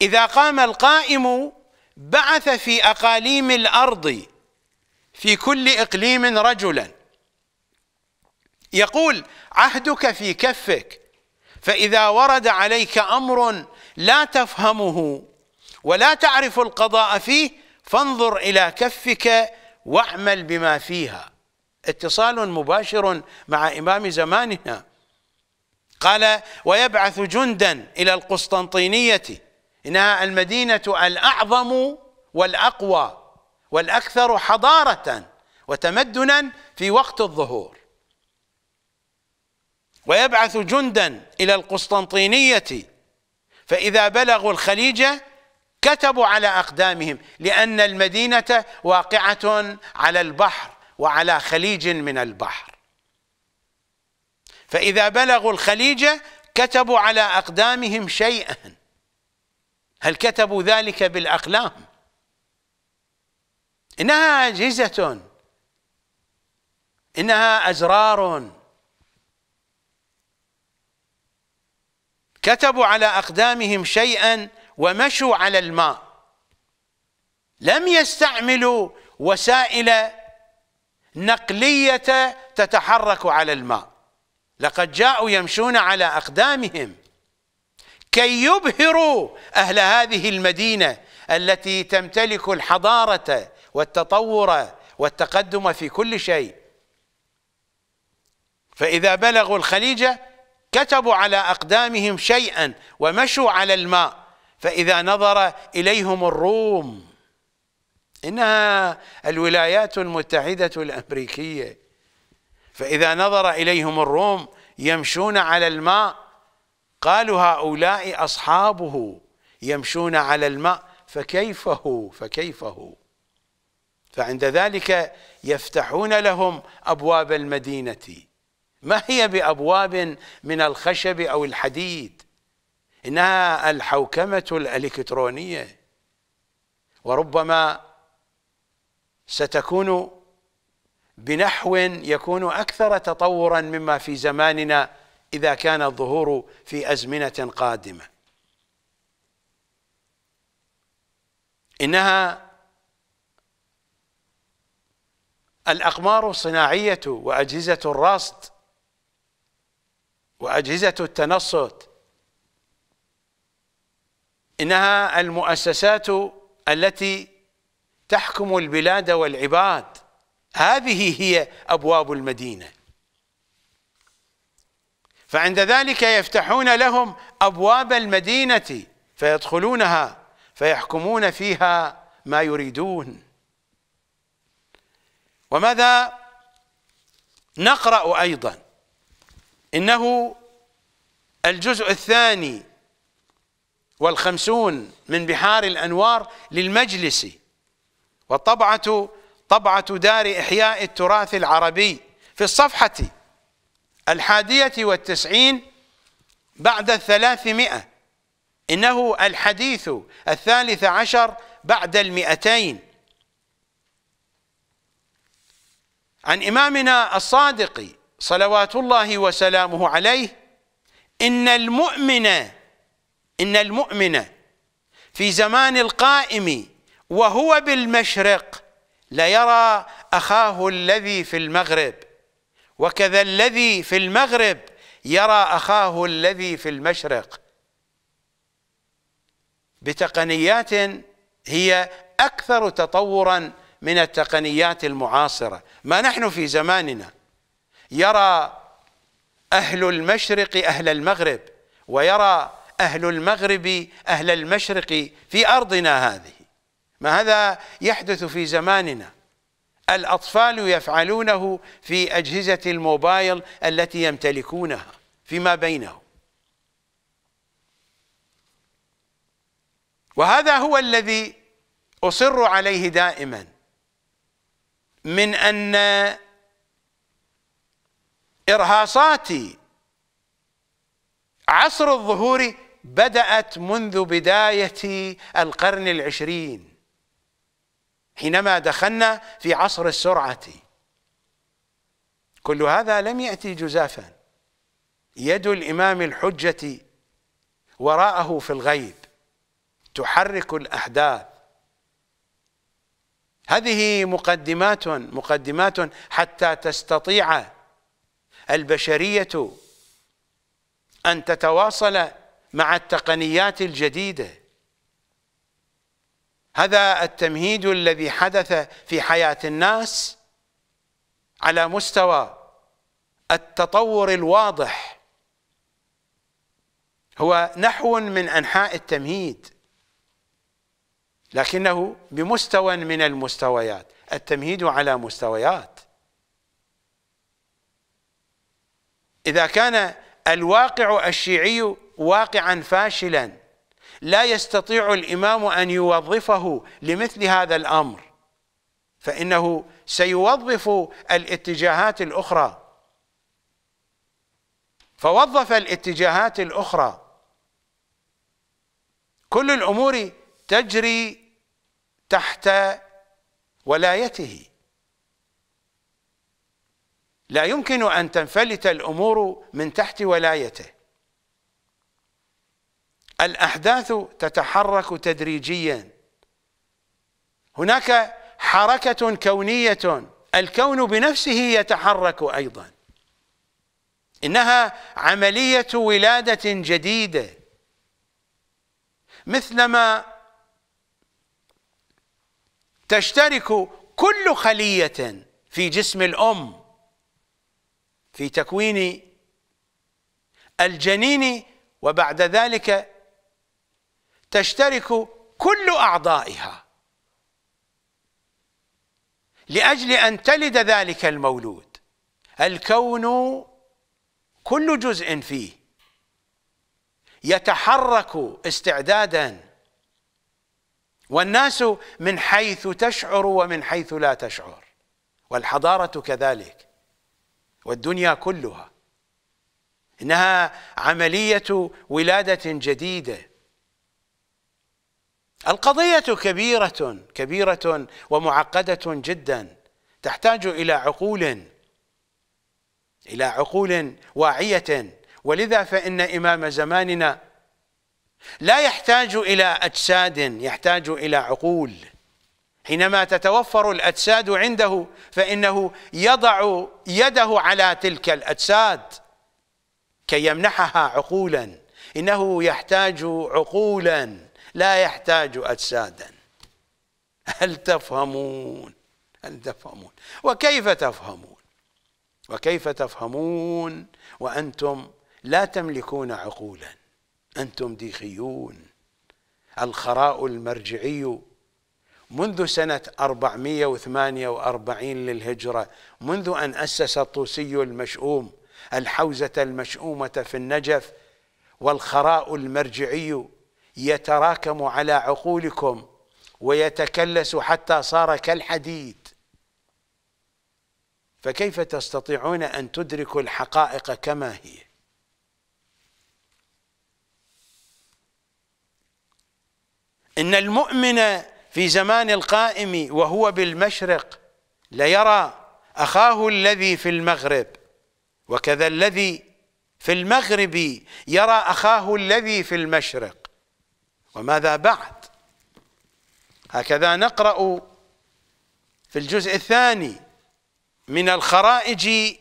إذا قام القائم بعث في أقاليم الأرض في كل إقليم رجلا يقول عهدك في كفك فإذا ورد عليك أمر لا تفهمه ولا تعرف القضاء فيه فانظر إلى كفك واعمل بما فيها اتصال مباشر مع إمام زماننا قال ويبعث جندا إلى القسطنطينية إنها المدينة الأعظم والأقوى والأكثر حضارة وتمدنا في وقت الظهور ويبعث جندا إلى القسطنطينية فإذا بلغوا الخليج كتبوا على أقدامهم لأن المدينة واقعة على البحر وعلى خليج من البحر فإذا بلغوا الخليج كتبوا على أقدامهم شيئا هل كتبوا ذلك بالأقلام إنها أجهزة إنها أزرار كتبوا على أقدامهم شيئا ومشوا على الماء لم يستعملوا وسائل نقلية تتحرك على الماء لقد جاءوا يمشون على أقدامهم كي يبهروا أهل هذه المدينة التي تمتلك الحضارة والتطور والتقدم في كل شيء فإذا بلغوا الخليج كتبوا على أقدامهم شيئا ومشوا على الماء فإذا نظر إليهم الروم إنها الولايات المتحدة الأمريكية فإذا نظر إليهم الروم يمشون على الماء قالوا هؤلاء أصحابه يمشون على الماء فكيفه فكيفه فعند ذلك يفتحون لهم أبواب المدينة ما هي بأبواب من الخشب أو الحديد إنها الحوكمة الإلكترونية وربما ستكون بنحو يكون اكثر تطورا مما في زماننا اذا كان الظهور في ازمنه قادمه انها الاقمار الصناعيه واجهزه الرصد واجهزه التنصت انها المؤسسات التي تحكم البلاد والعباد هذه هي أبواب المدينة فعند ذلك يفتحون لهم أبواب المدينة فيدخلونها فيحكمون فيها ما يريدون وماذا نقرأ أيضا إنه الجزء الثاني والخمسون من بحار الأنوار للمجلس والطبعة طبعة دار إحياء التراث العربي في الصفحة الحادية والتسعين بعد الثلاثمائة إنه الحديث الثالث عشر بعد المئتين عن إمامنا الصادق صلوات الله وسلامه عليه إن المؤمن إن المؤمن في زمان القائم وهو بالمشرق ليرى اخاه الذي في المغرب وكذا الذي في المغرب يرى اخاه الذي في المشرق بتقنيات هي اكثر تطورا من التقنيات المعاصره ما نحن في زماننا يرى اهل المشرق اهل المغرب ويرى اهل المغرب اهل المشرق في ارضنا هذه ما هذا يحدث في زماننا الأطفال يفعلونه في أجهزة الموبايل التي يمتلكونها فيما بينهم وهذا هو الذي أصر عليه دائما من أن إرهاصات عصر الظهور بدأت منذ بداية القرن العشرين حينما دخلنا في عصر السرعة كل هذا لم يأتي جزافا يد الإمام الحجة وراءه في الغيب تحرك الأحداث هذه مقدمات مقدمات حتى تستطيع البشرية أن تتواصل مع التقنيات الجديدة هذا التمهيد الذي حدث في حياة الناس على مستوى التطور الواضح هو نحو من أنحاء التمهيد لكنه بمستوى من المستويات التمهيد على مستويات إذا كان الواقع الشيعي واقعا فاشلا لا يستطيع الإمام أن يوظفه لمثل هذا الأمر فإنه سيوظف الاتجاهات الأخرى فوظف الاتجاهات الأخرى كل الأمور تجري تحت ولايته لا يمكن أن تنفلت الأمور من تحت ولايته الأحداث تتحرك تدريجيا هناك حركة كونية الكون بنفسه يتحرك أيضا إنها عملية ولادة جديدة مثلما تشترك كل خلية في جسم الأم في تكوين الجنين وبعد ذلك تشترك كل أعضائها لأجل أن تلد ذلك المولود الكون كل جزء فيه يتحرك استعدادا والناس من حيث تشعر ومن حيث لا تشعر والحضارة كذلك والدنيا كلها إنها عملية ولادة جديدة القضية كبيرة كبيرة ومعقدة جدا تحتاج إلى عقول إلى عقول واعية ولذا فإن إمام زماننا لا يحتاج إلى أجساد يحتاج إلى عقول حينما تتوفر الأجساد عنده فإنه يضع يده على تلك الأجساد كي يمنحها عقولا إنه يحتاج عقولا لا يحتاج أجسادا هل تفهمون هل تفهمون وكيف تفهمون وكيف تفهمون وأنتم لا تملكون عقولا أنتم ديخيون الخراء المرجعي منذ سنة 448 للهجرة منذ أن أسس الطوسي المشؤوم الحوزة المشؤومة في النجف والخراء المرجعي يتراكم على عقولكم ويتكلس حتى صار كالحديد فكيف تستطيعون أن تدركوا الحقائق كما هي إن المؤمن في زمان القائم وهو بالمشرق ليرى أخاه الذي في المغرب وكذا الذي في المغرب يرى أخاه الذي في المشرق وماذا بعد هكذا نقرأ في الجزء الثاني من الخرائج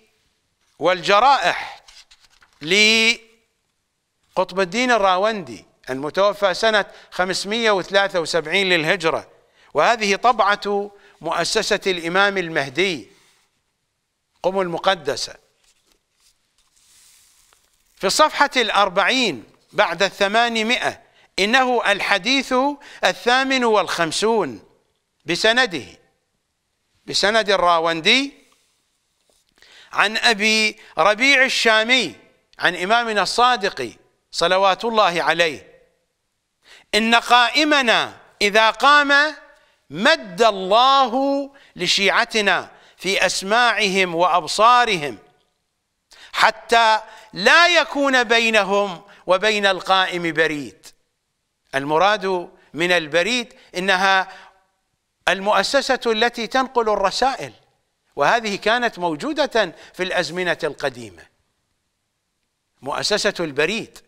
والجرائح لقطب الدين الراوندي المتوفى سنة 573 للهجرة وهذه طبعة مؤسسة الإمام المهدي قم المقدسة في الصفحة الأربعين بعد الثمانمائة إنه الحديث الثامن والخمسون بسنده بسند الراوندي عن أبي ربيع الشامي عن إمامنا الصادق صلوات الله عليه إن قائمنا إذا قام مد الله لشيعتنا في أسماعهم وأبصارهم حتى لا يكون بينهم وبين القائم بريد المراد من البريد انها المؤسسه التي تنقل الرسائل وهذه كانت موجوده في الازمنه القديمه مؤسسه البريد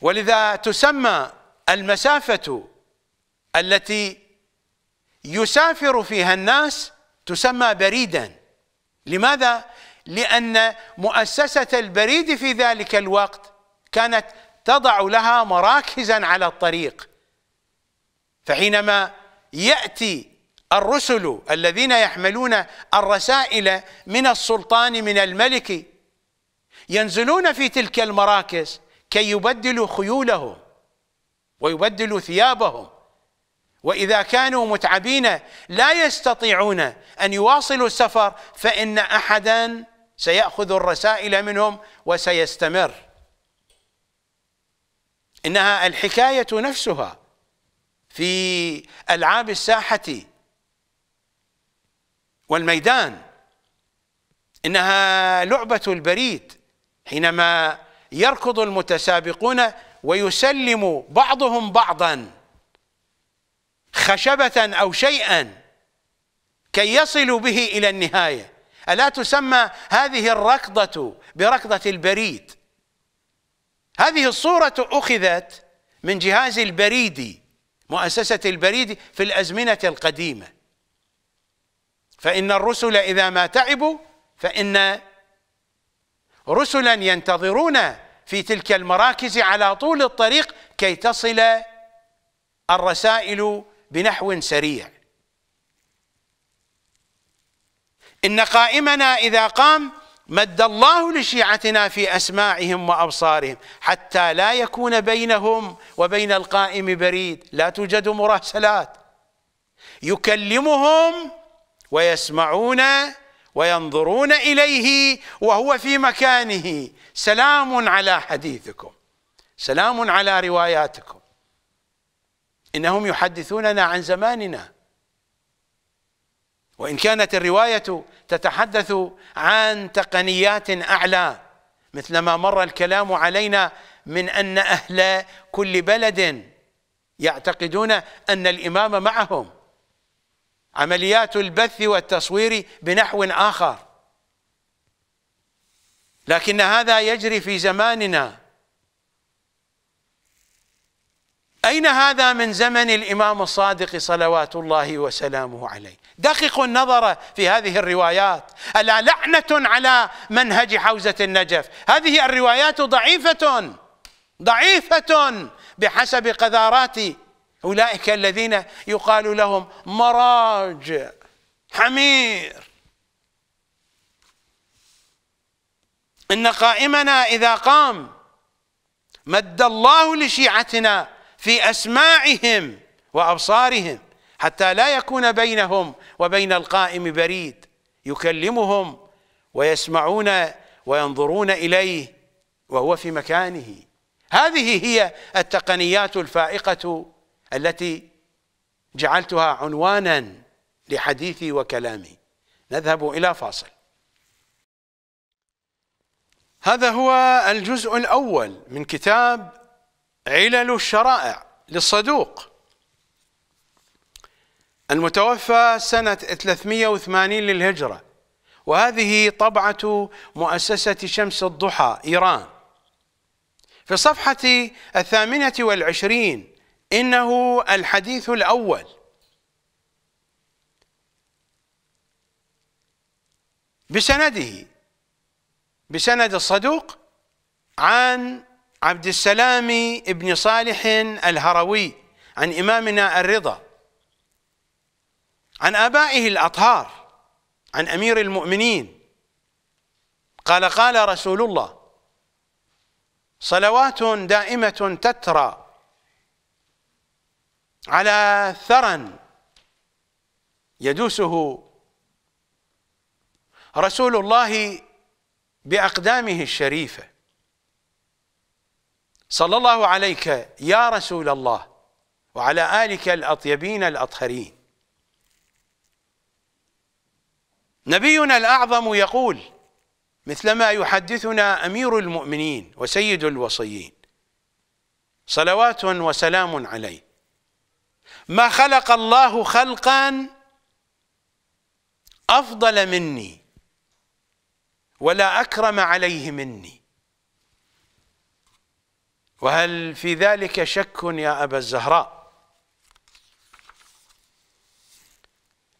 ولذا تسمى المسافه التي يسافر فيها الناس تسمى بريدا لماذا لان مؤسسه البريد في ذلك الوقت كانت تضع لها مراكزا على الطريق فحينما ياتي الرسل الذين يحملون الرسائل من السلطان من الملك ينزلون في تلك المراكز كي يبدلوا خيولهم ويبدلوا ثيابهم واذا كانوا متعبين لا يستطيعون ان يواصلوا السفر فان احدا سياخذ الرسائل منهم وسيستمر إنها الحكاية نفسها في ألعاب الساحة والميدان إنها لعبة البريد حينما يركض المتسابقون ويسلم بعضهم بعضا خشبة أو شيئا كي يصلوا به إلى النهاية ألا تسمى هذه الركضة بركضة البريد هذه الصورة أخذت من جهاز البريدي مؤسسة البريدي في الأزمنة القديمة فإن الرسل إذا ما تعبوا فإن رسلا ينتظرون في تلك المراكز على طول الطريق كي تصل الرسائل بنحو سريع إن قائمنا إذا قام مد الله لشيعتنا في أسماعهم وأبصارهم حتى لا يكون بينهم وبين القائم بريد لا توجد مراسلات يكلمهم ويسمعون وينظرون إليه وهو في مكانه سلام على حديثكم سلام على رواياتكم إنهم يحدثوننا عن زماننا وإن كانت الرواية تتحدث عن تقنيات أعلى مثلما مر الكلام علينا من أن أهل كل بلد يعتقدون أن الإمام معهم عمليات البث والتصوير بنحو آخر لكن هذا يجري في زماننا أين هذا من زمن الإمام الصادق صلوات الله وسلامه عليه دققوا النظر في هذه الروايات ألا لعنة على منهج حوزة النجف هذه الروايات ضعيفة ضعيفة بحسب قذارات أولئك الذين يقال لهم مراجع حمير إن قائمنا إذا قام مد الله لشيعتنا في أسماعهم وأبصارهم حتى لا يكون بينهم وبين القائم بريد يكلمهم ويسمعون وينظرون اليه وهو في مكانه هذه هي التقنيات الفائقه التي جعلتها عنوانا لحديثي وكلامي نذهب الى فاصل هذا هو الجزء الاول من كتاب علل الشرائع للصدوق المتوفى سنة 380 للهجرة وهذه طبعة مؤسسة شمس الضحى إيران في صفحة الثامنة والعشرين إنه الحديث الأول بسنده بسند الصدوق عن عبد السلام بن صالح الهروي عن إمامنا الرضا عن آبائه الأطهار عن أمير المؤمنين قال قال رسول الله صلوات دائمة تترى على ثرى يدوسه رسول الله بأقدامه الشريفة صلى الله عليك يا رسول الله وعلى آلك الأطيبين الأطهرين نبينا الأعظم يقول مثلما يحدثنا أمير المؤمنين وسيد الوصيين صلوات وسلام عليه ما خلق الله خلقا أفضل مني ولا أكرم عليه مني وهل في ذلك شك يا أبا الزهراء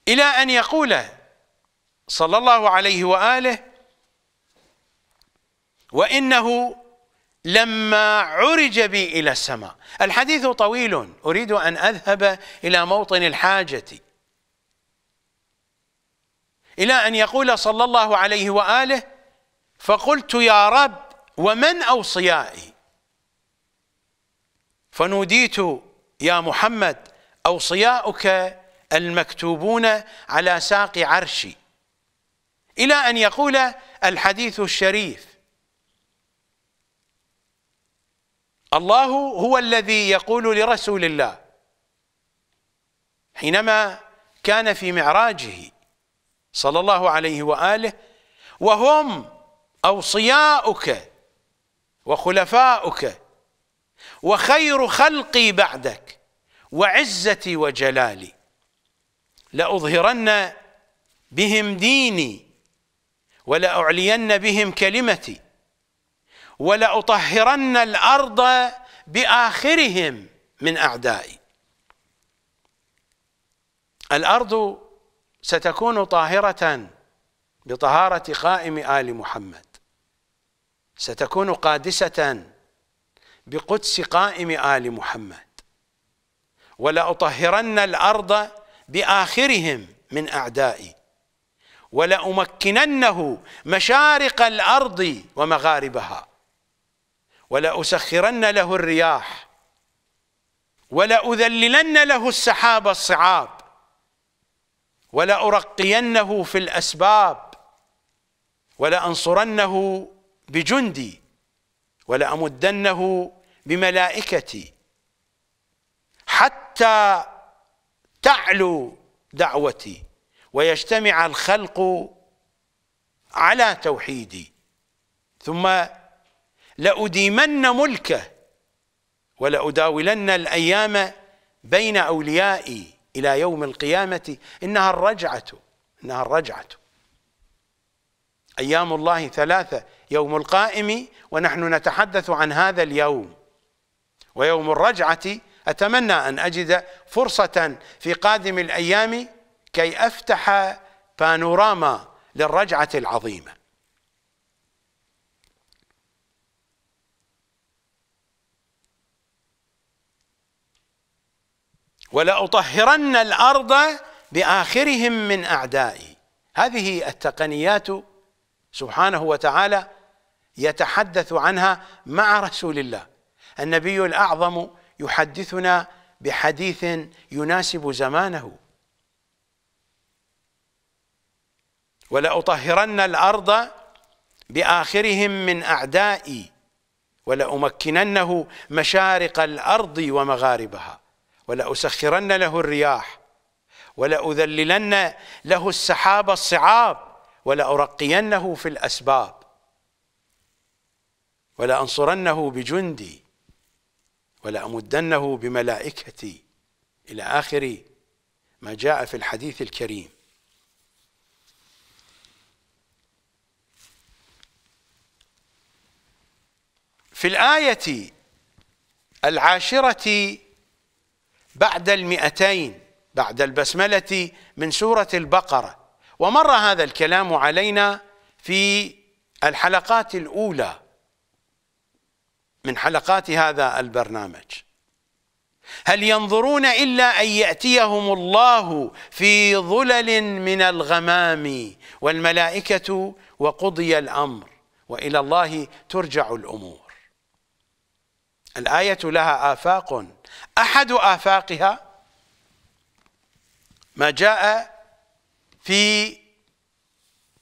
إلى أن يقول صلى الله عليه واله وانه لما عرج بي الى السماء الحديث طويل اريد ان اذهب الى موطن الحاجه الى ان يقول صلى الله عليه واله فقلت يا رب ومن اوصيائي فنوديت يا محمد اوصياؤك المكتوبون على ساق عرشي إلى أن يقول الحديث الشريف الله هو الذي يقول لرسول الله حينما كان في معراجه صلى الله عليه وآله وهم أوصياؤك وخلفاؤك وخير خلقي بعدك وعزتي وجلالي لأظهرن بهم ديني ولأعلين بهم كلمتي ولأطهرن الأرض بآخرهم من أعدائي الأرض ستكون طاهرة بطهارة قائم آل محمد ستكون قادسة بقدس قائم آل محمد ولأطهرن الأرض بآخرهم من أعدائي ولأمكننه مشارق الأرض ومغاربها ولأسخرن له الرياح ولأذللن له السحاب الصعاب ولأرقينه في الأسباب ولأنصرنه بجندي ولأمدنه بملائكتي حتى تعلو دعوتي ويجتمع الخلق على توحيدي ثم لأديمن ملكه ولأداولن الأيام بين أوليائي إلى يوم القيامة إنها الرجعة إنها الرجعة أيام الله ثلاثة يوم القائم ونحن نتحدث عن هذا اليوم ويوم الرجعة أتمنى أن أجد فرصة في قادم الأيام كي افتح بانوراما للرجعه العظيمه ولاطهرن الارض باخرهم من اعدائي هذه التقنيات سبحانه وتعالى يتحدث عنها مع رسول الله النبي الاعظم يحدثنا بحديث يناسب زمانه ولأطهرن الأرض بآخرهم من أعدائي ولأمكننه مشارق الأرض ومغاربها ولأسخرن له الرياح ولأذللن له السحاب الصعاب ولأرقينه في الأسباب ولأنصرنه بجندي ولأمدنه بملائكتي إلى آخر ما جاء في الحديث الكريم في الآية العاشرة بعد المئتين بعد البسملة من سورة البقرة ومر هذا الكلام علينا في الحلقات الأولى من حلقات هذا البرنامج هل ينظرون إلا أن يأتيهم الله في ظلل من الغمام والملائكة وقضي الأمر وإلى الله ترجع الأمور الآية لها آفاق أحد آفاقها ما جاء في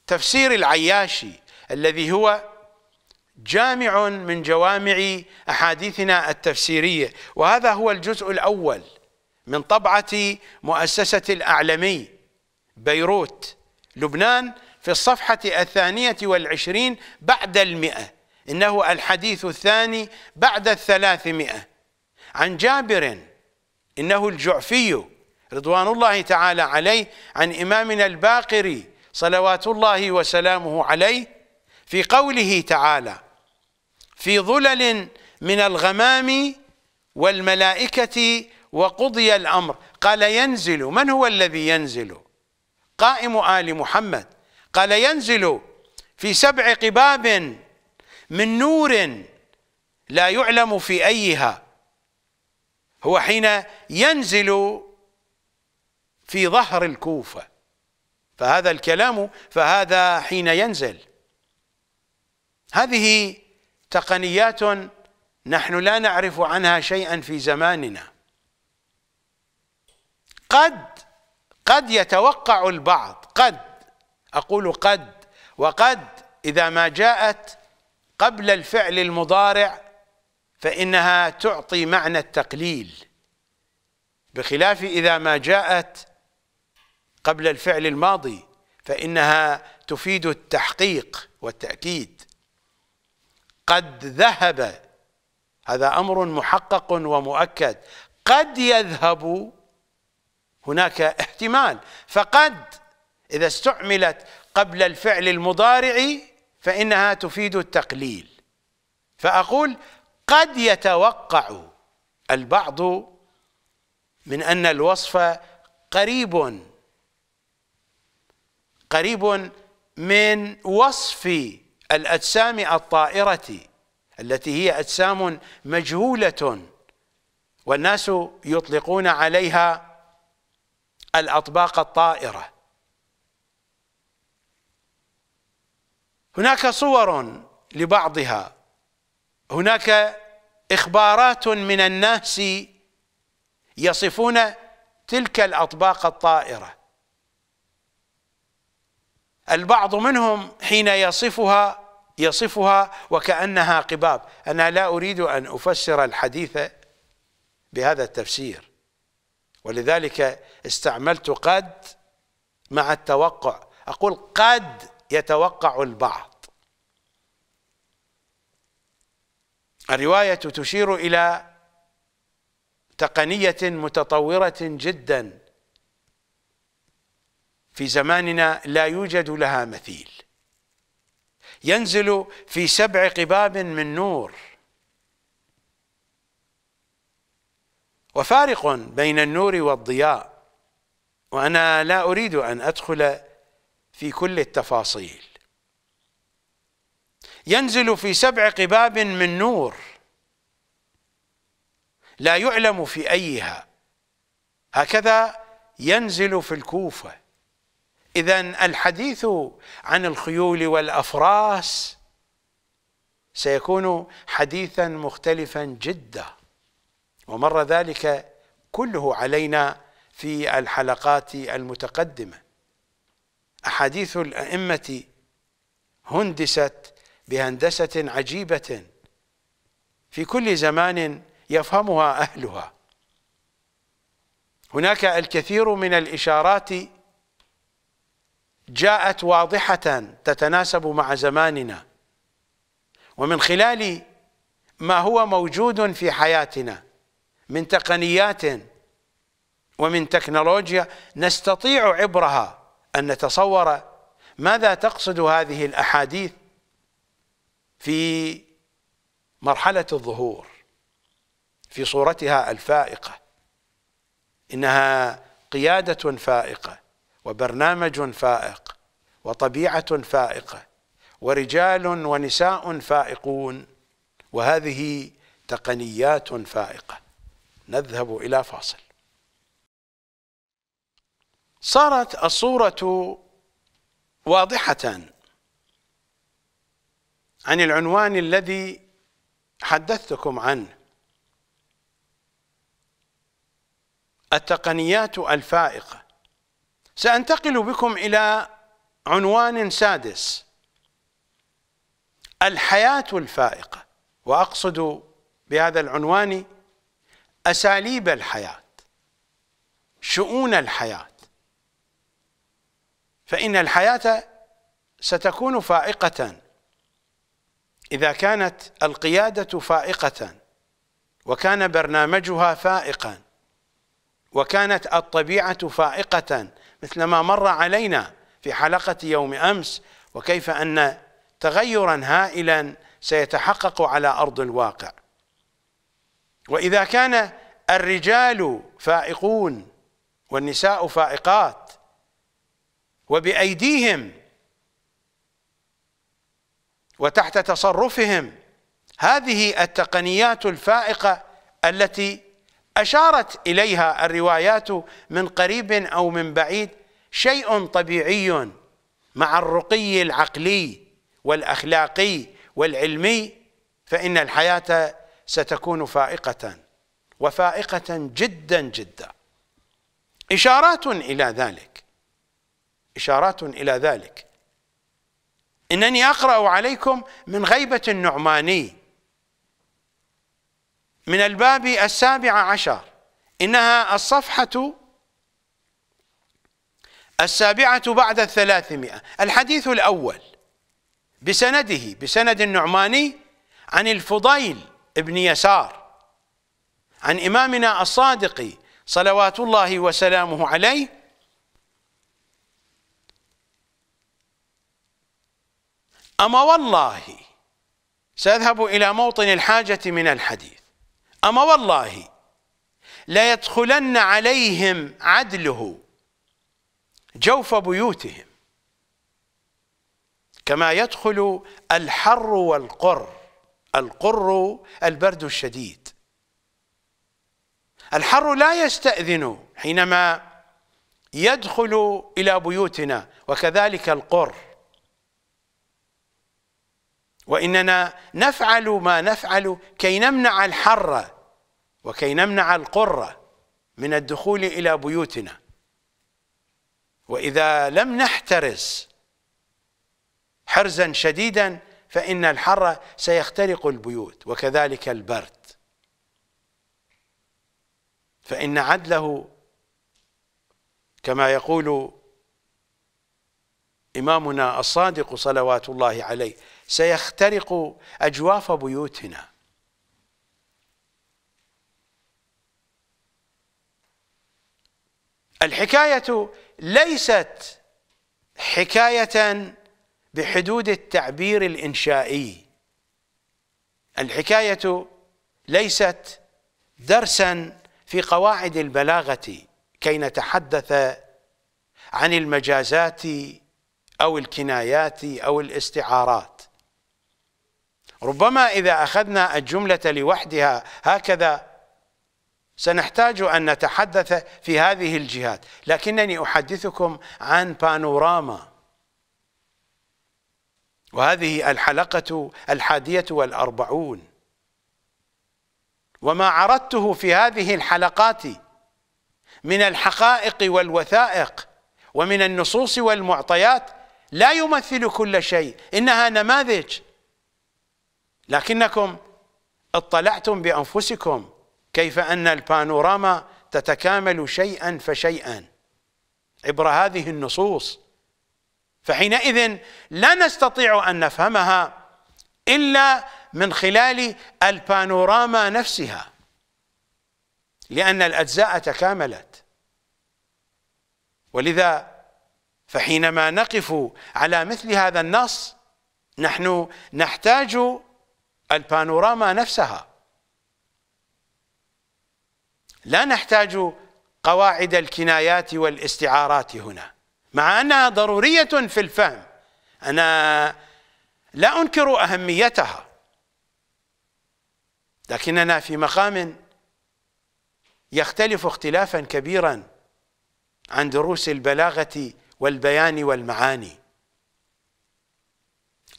تفسير العياشي الذي هو جامع من جوامع أحاديثنا التفسيرية وهذا هو الجزء الأول من طبعة مؤسسة الأعلمي بيروت لبنان في الصفحة الثانية والعشرين بعد المئة إنه الحديث الثاني بعد الثلاثمائة عن جابر إنه الجعفي رضوان الله تعالى عليه عن إمامنا الباقري صلوات الله وسلامه عليه في قوله تعالى في ظلل من الغمام والملائكة وقضي الأمر قال ينزل من هو الذي ينزل قائم آل محمد قال ينزل في سبع قباب من نور لا يعلم في أيها هو حين ينزل في ظهر الكوفة فهذا الكلام فهذا حين ينزل هذه تقنيات نحن لا نعرف عنها شيئا في زماننا قد قد يتوقع البعض قد أقول قد وقد إذا ما جاءت قبل الفعل المضارع فإنها تعطي معنى التقليل بخلاف إذا ما جاءت قبل الفعل الماضي فإنها تفيد التحقيق والتأكيد قد ذهب هذا أمر محقق ومؤكد قد يذهب هناك احتمال فقد إذا استعملت قبل الفعل المضارع فإنها تفيد التقليل فأقول قد يتوقع البعض من أن الوصف قريب قريب من وصف الأجسام الطائرة التي هي أجسام مجهولة والناس يطلقون عليها الأطباق الطائرة هناك صور لبعضها هناك إخبارات من الناس يصفون تلك الأطباق الطائرة البعض منهم حين يصفها يصفها وكأنها قباب أنا لا أريد أن أفسر الحديث بهذا التفسير ولذلك استعملت قد مع التوقع أقول قد يتوقع البعض الرواية تشير إلى تقنية متطورة جدا في زماننا لا يوجد لها مثيل ينزل في سبع قباب من نور وفارق بين النور والضياء وأنا لا أريد أن أدخل في كل التفاصيل ينزل في سبع قباب من نور لا يعلم في أيها هكذا ينزل في الكوفة إذا الحديث عن الخيول والأفراس سيكون حديثا مختلفا جدا ومر ذلك كله علينا في الحلقات المتقدمه أحاديث الأئمة هندست بهندسة عجيبة في كل زمان يفهمها أهلها هناك الكثير من الإشارات جاءت واضحة تتناسب مع زماننا ومن خلال ما هو موجود في حياتنا من تقنيات ومن تكنولوجيا نستطيع عبرها أن نتصور ماذا تقصد هذه الأحاديث في مرحلة الظهور في صورتها الفائقة إنها قيادة فائقة وبرنامج فائق وطبيعة فائقة ورجال ونساء فائقون وهذه تقنيات فائقة نذهب إلى فاصل صارت الصورة واضحة عن العنوان الذي حدثتكم عنه التقنيات الفائقة سأنتقل بكم إلى عنوان سادس الحياة الفائقة وأقصد بهذا العنوان أساليب الحياة شؤون الحياة فإن الحياة ستكون فائقة إذا كانت القيادة فائقة وكان برنامجها فائقا وكانت الطبيعة فائقة مثل ما مر علينا في حلقة يوم أمس وكيف أن تغيرا هائلا سيتحقق على أرض الواقع وإذا كان الرجال فائقون والنساء فائقات وبايديهم وتحت تصرفهم هذه التقنيات الفائقه التي اشارت اليها الروايات من قريب او من بعيد شيء طبيعي مع الرقي العقلي والاخلاقي والعلمي فان الحياه ستكون فائقه وفائقه جدا جدا اشارات الى ذلك إشارات إلى ذلك إنني أقرأ عليكم من غيبة النعماني من الباب السابع عشر إنها الصفحة السابعة بعد الثلاثمائة الحديث الأول بسنده بسند النعماني عن الفضيل ابن يسار عن إمامنا الصادق صلوات الله وسلامه عليه أما والله سأذهب إلى موطن الحاجة من الحديث أما والله لا يدخلن عليهم عدله جوف بيوتهم كما يدخل الحر والقر القر البرد الشديد الحر لا يستأذن حينما يدخل إلى بيوتنا وكذلك القر وإننا نفعل ما نفعل كي نمنع الحر وكي نمنع القرة من الدخول إلى بيوتنا وإذا لم نحترس حرزا شديدا فإن الحر سيخترق البيوت وكذلك البرد فإن عدله كما يقول إمامنا الصادق صلوات الله عليه سيخترق أجواف بيوتنا الحكاية ليست حكاية بحدود التعبير الإنشائي الحكاية ليست درسا في قواعد البلاغة كي نتحدث عن المجازات أو الكنايات أو الاستعارات ربما إذا أخذنا الجملة لوحدها هكذا سنحتاج أن نتحدث في هذه الجهات لكنني أحدثكم عن بانوراما وهذه الحلقة الحادية والأربعون وما عرضته في هذه الحلقات من الحقائق والوثائق ومن النصوص والمعطيات لا يمثل كل شيء إنها نماذج لكنكم اطلعتم بانفسكم كيف ان البانوراما تتكامل شيئا فشيئا عبر هذه النصوص فحينئذ لا نستطيع ان نفهمها الا من خلال البانوراما نفسها لان الاجزاء تكاملت ولذا فحينما نقف على مثل هذا النص نحن نحتاج البانوراما نفسها لا نحتاج قواعد الكنايات والاستعارات هنا مع أنها ضرورية في الفهم أنا لا أنكر أهميتها لكننا في مقام يختلف اختلافا كبيرا عن دروس البلاغة والبيان والمعاني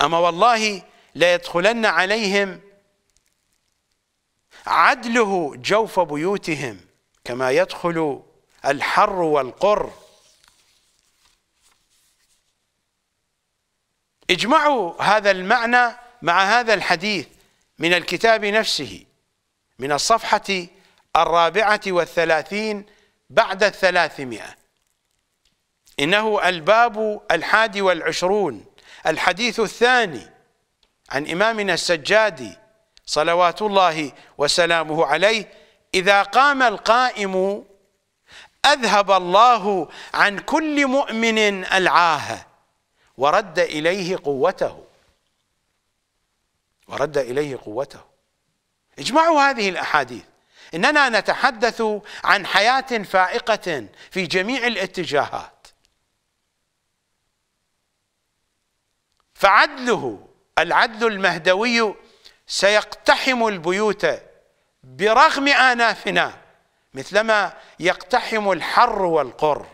أما والله ليدخلن عليهم عدله جوف بيوتهم كما يدخل الحر والقر اجمعوا هذا المعنى مع هذا الحديث من الكتاب نفسه من الصفحة الرابعة والثلاثين بعد الثلاثمائة إنه الباب الحادي والعشرون الحديث الثاني عن إمامنا السجادي صلوات الله وسلامه عليه إذا قام القائم أذهب الله عن كل مؤمن العاهة ورد إليه قوته ورد إليه قوته اجمعوا هذه الأحاديث إننا نتحدث عن حياة فائقة في جميع الاتجاهات فعدله العدل المهدوي سيقتحم البيوت برغم آنافنا مثلما يقتحم الحر والقر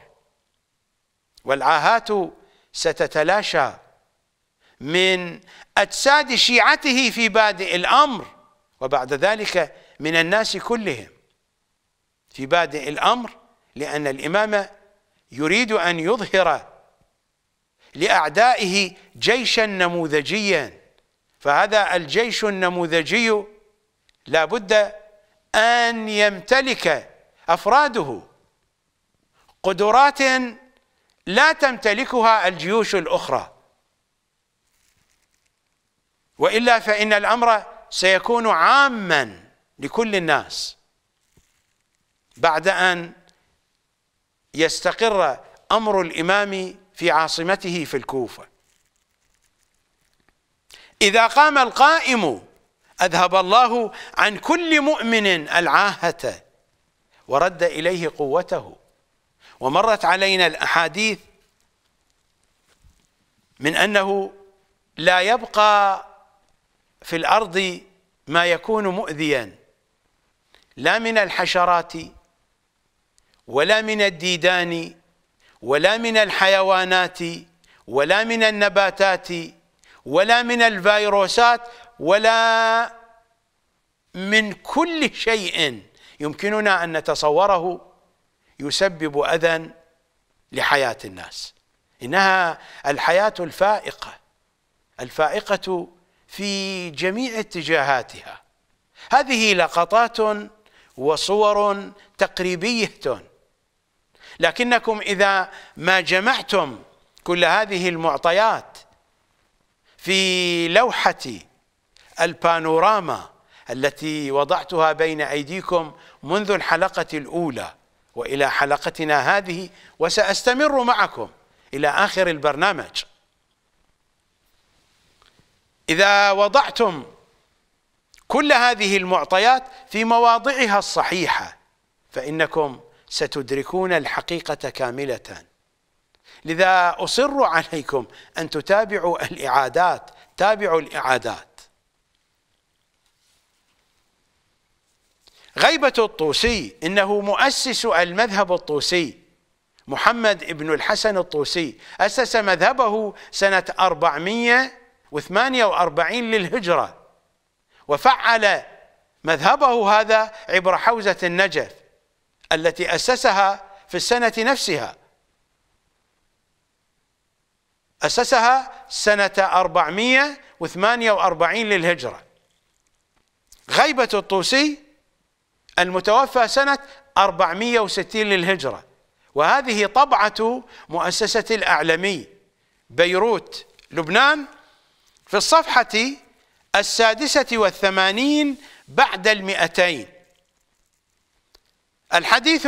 والعاهات ستتلاشى من أجساد شيعته في بادئ الأمر وبعد ذلك من الناس كلهم في بادئ الأمر لأن الإمام يريد أن يظهر لأعدائه جيشا نموذجيا فهذا الجيش النموذجي لا بد أن يمتلك أفراده قدرات لا تمتلكها الجيوش الأخرى وإلا فإن الأمر سيكون عاما لكل الناس بعد أن يستقر أمر الإمام في عاصمته في الكوفة إذا قام القائم أذهب الله عن كل مؤمن العاهة ورد إليه قوته ومرت علينا الأحاديث من أنه لا يبقى في الأرض ما يكون مؤذيا لا من الحشرات ولا من الديدان ولا من الحيوانات ولا من النباتات ولا من الفيروسات ولا من كل شيء يمكننا أن نتصوره يسبب أذى لحياة الناس إنها الحياة الفائقة الفائقة في جميع اتجاهاتها هذه لقطات وصور تقريبية لكنكم إذا ما جمعتم كل هذه المعطيات في لوحة البانوراما التي وضعتها بين أيديكم منذ الحلقة الأولى وإلى حلقتنا هذه وسأستمر معكم إلى آخر البرنامج إذا وضعتم كل هذه المعطيات في مواضعها الصحيحة فإنكم ستدركون الحقيقة كاملة لذا أصر عليكم أن تتابعوا الإعادات تابعوا الإعادات غيبة الطوسي إنه مؤسس المذهب الطوسي محمد ابن الحسن الطوسي أسس مذهبه سنة 448 للهجرة وفعل مذهبه هذا عبر حوزة النجف التي أسسها في السنة نفسها أسسها سنة 448 للهجرة غيبة الطوسي المتوفى سنة 460 للهجرة وهذه طبعة مؤسسة الأعلمي بيروت لبنان في الصفحة السادسة والثمانين بعد المئتين الحديث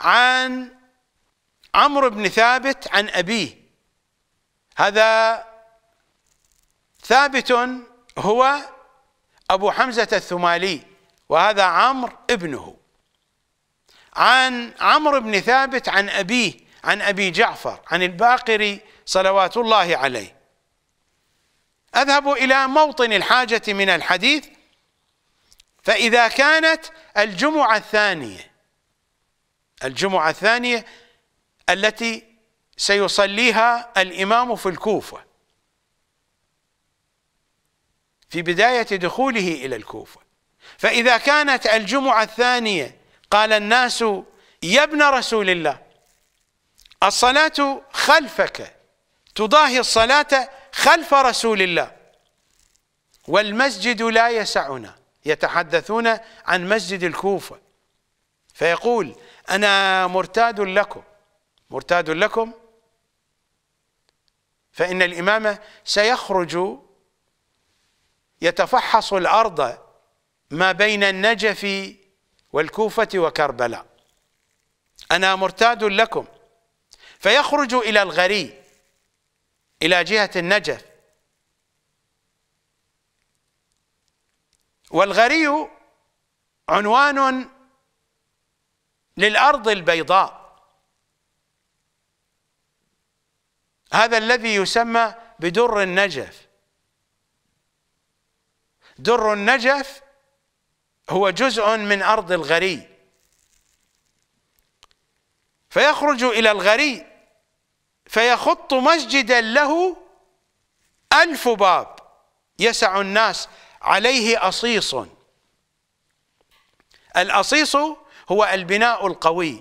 عن عمرو بن ثابت عن أبيه هذا ثابت هو أبو حمزة الثمالي وهذا عمرو ابنه عن عمرو بن ثابت عن أبيه عن أبي جعفر عن الباقري صلوات الله عليه أذهب إلى موطن الحاجة من الحديث فإذا كانت الجمعة الثانية الجمعة الثانية التي سيصليها الإمام في الكوفة في بداية دخوله إلى الكوفة فإذا كانت الجمعة الثانية قال الناس يا ابن رسول الله الصلاة خلفك تضاهي الصلاة خلف رسول الله والمسجد لا يسعنا يتحدثون عن مسجد الكوفة فيقول أنا مرتاد لكم مرتاد لكم فإن الإمامة سيخرج يتفحص الأرض ما بين النجف والكوفة وكربلاء أنا مرتاد لكم فيخرج إلى الغري إلى جهة النجف والغري عنوان للأرض البيضاء هذا الذي يسمى بدر النجف در النجف هو جزء من أرض الغري فيخرج إلى الغري فيخط مسجدا له ألف باب يسع الناس عليه أصيص الأصيص هو البناء القوي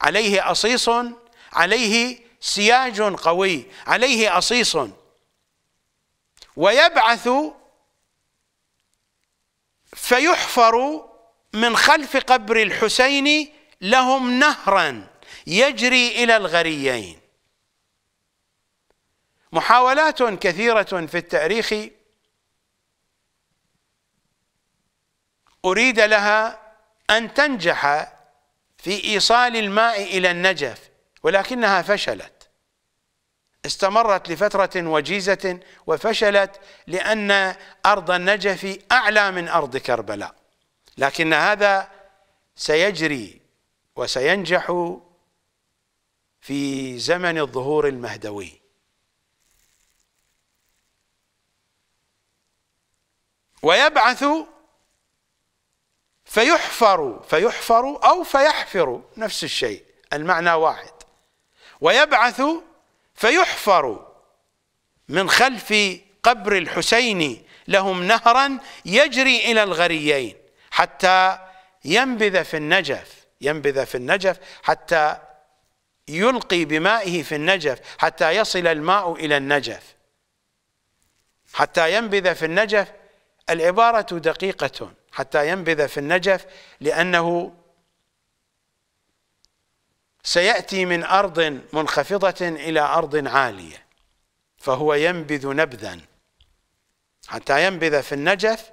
عليه أصيص عليه سياج قوي عليه أصيص ويبعث فيحفر من خلف قبر الحسين لهم نهرا يجري إلى الغريين محاولات كثيرة في التاريخ أريد لها أن تنجح في إيصال الماء إلى النجف ولكنها فشلت استمرت لفترة وجيزة وفشلت لأن أرض النجف أعلى من أرض كربلاء لكن هذا سيجري وسينجح في زمن الظهور المهدوي ويبعث فيحفر فيحفر أو فيحفر نفس الشيء المعنى واحد ويبعث فيحفر من خلف قبر الحسين لهم نهرا يجري إلى الغريين حتى ينبذ في النجف ينبذ في النجف حتى يلقي بمائه في النجف حتى يصل الماء إلى النجف حتى ينبذ في النجف العبارة دقيقة حتى ينبذ في النجف لأنه سيأتي من أرض منخفضة إلى أرض عالية فهو ينبذ نبذا حتى ينبذ في النجف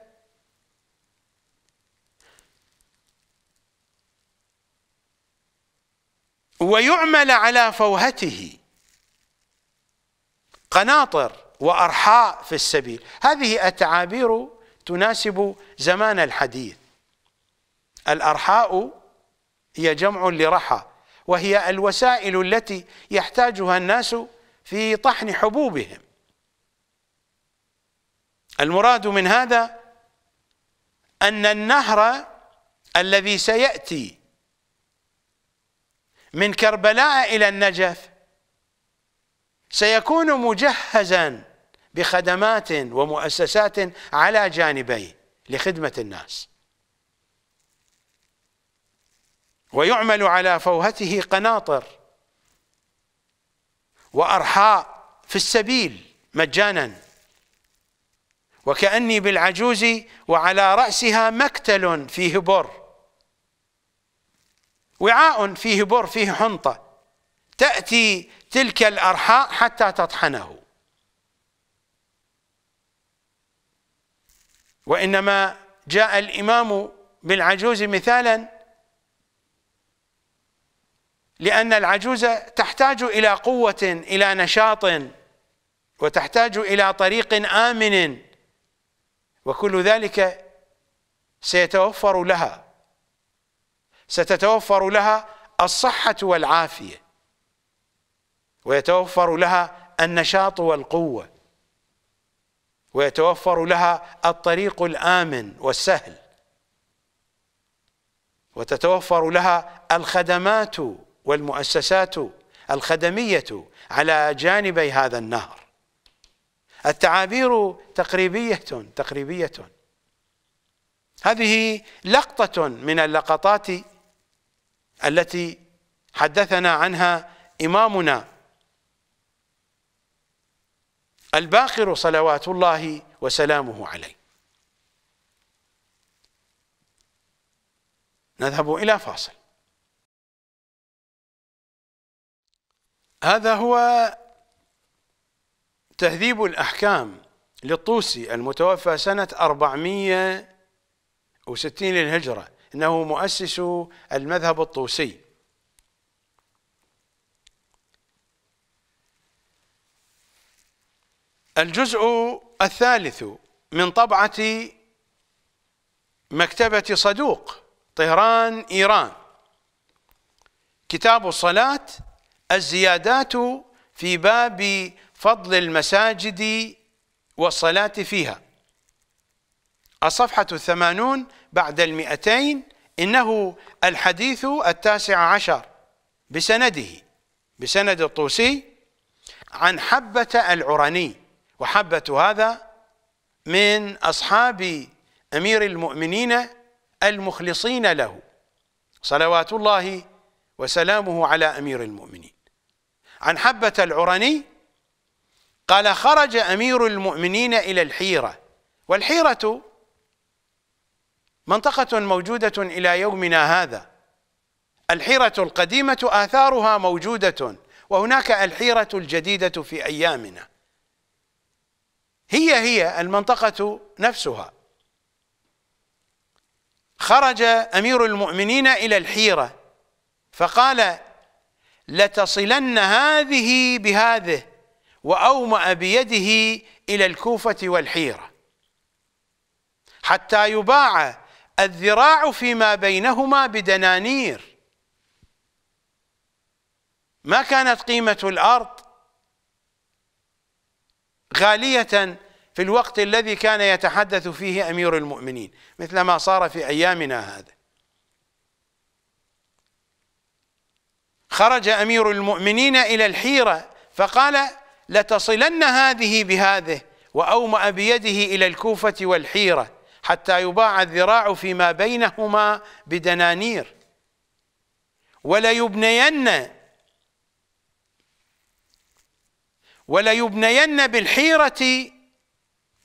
ويعمل على فوهته قناطر وأرحاء في السبيل هذه التعابير تناسب زمان الحديث الأرحاء هي جمع لرحى وهي الوسائل التي يحتاجها الناس في طحن حبوبهم المراد من هذا أن النهر الذي سيأتي من كربلاء إلى النجف سيكون مجهزاً بخدمات ومؤسسات على جانبيه لخدمة الناس ويعمل على فوهته قناطر وأرحاء في السبيل مجانا وكأني بالعجوز وعلى رأسها مكتل فيه بر وعاء فيه بر فيه حنطة تأتي تلك الأرحاء حتى تطحنه وإنما جاء الإمام بالعجوز مثالا لأن العجوز تحتاج إلى قوة إلى نشاط وتحتاج إلى طريق آمن وكل ذلك سيتوفر لها ستتوفر لها الصحة والعافية ويتوفر لها النشاط والقوة ويتوفر لها الطريق الامن والسهل وتتوفر لها الخدمات والمؤسسات الخدميه على جانبي هذا النهر التعابير تقريبيه تقريبيه هذه لقطه من اللقطات التي حدثنا عنها امامنا الباقر صلوات الله وسلامه عليه نذهب إلى فاصل هذا هو تهذيب الأحكام للطوسي المتوفى سنة 460 للهجرة إنه مؤسس المذهب الطوسي الجزء الثالث من طبعة مكتبة صدوق طهران إيران كتاب الصلاة الزيادات في باب فضل المساجد والصلاة فيها الصفحة الثمانون بعد المئتين إنه الحديث التاسع عشر بسنده بسند الطوسي عن حبة العرني وحبة هذا من أصحاب أمير المؤمنين المخلصين له صلوات الله وسلامه على أمير المؤمنين عن حبة العرني قال خرج أمير المؤمنين إلى الحيرة والحيرة منطقة موجودة إلى يومنا هذا الحيرة القديمة آثارها موجودة وهناك الحيرة الجديدة في أيامنا هي هي المنطقة نفسها خرج أمير المؤمنين إلى الحيرة فقال لتصلن هذه بهذه وأومأ بيده إلى الكوفة والحيرة حتى يباع الذراع فيما بينهما بدنانير ما كانت قيمة الأرض غالية في الوقت الذي كان يتحدث فيه أمير المؤمنين مثل ما صار في أيامنا هذا خرج أمير المؤمنين إلى الحيرة فقال لتصلن هذه بهذه وأومأ بيده إلى الكوفة والحيرة حتى يباع الذراع فيما بينهما بدنانير وليبنين وليبنين بالحيرة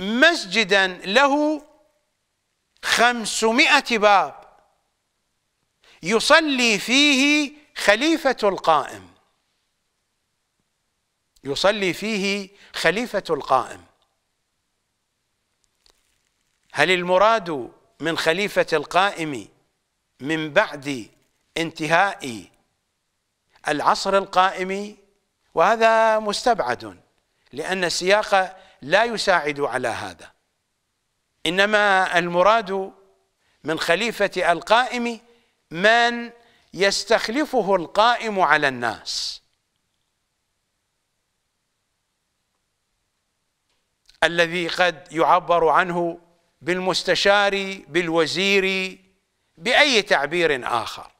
مسجدا له خمسمائة باب يصلي فيه خليفة القائم يصلي فيه خليفة القائم هل المراد من خليفة القائم من بعد انتهاء العصر القائم وهذا مستبعد لأن السياق لا يساعد على هذا إنما المراد من خليفة القائم من يستخلفه القائم على الناس الذي قد يعبر عنه بالمستشار بالوزير بأي تعبير آخر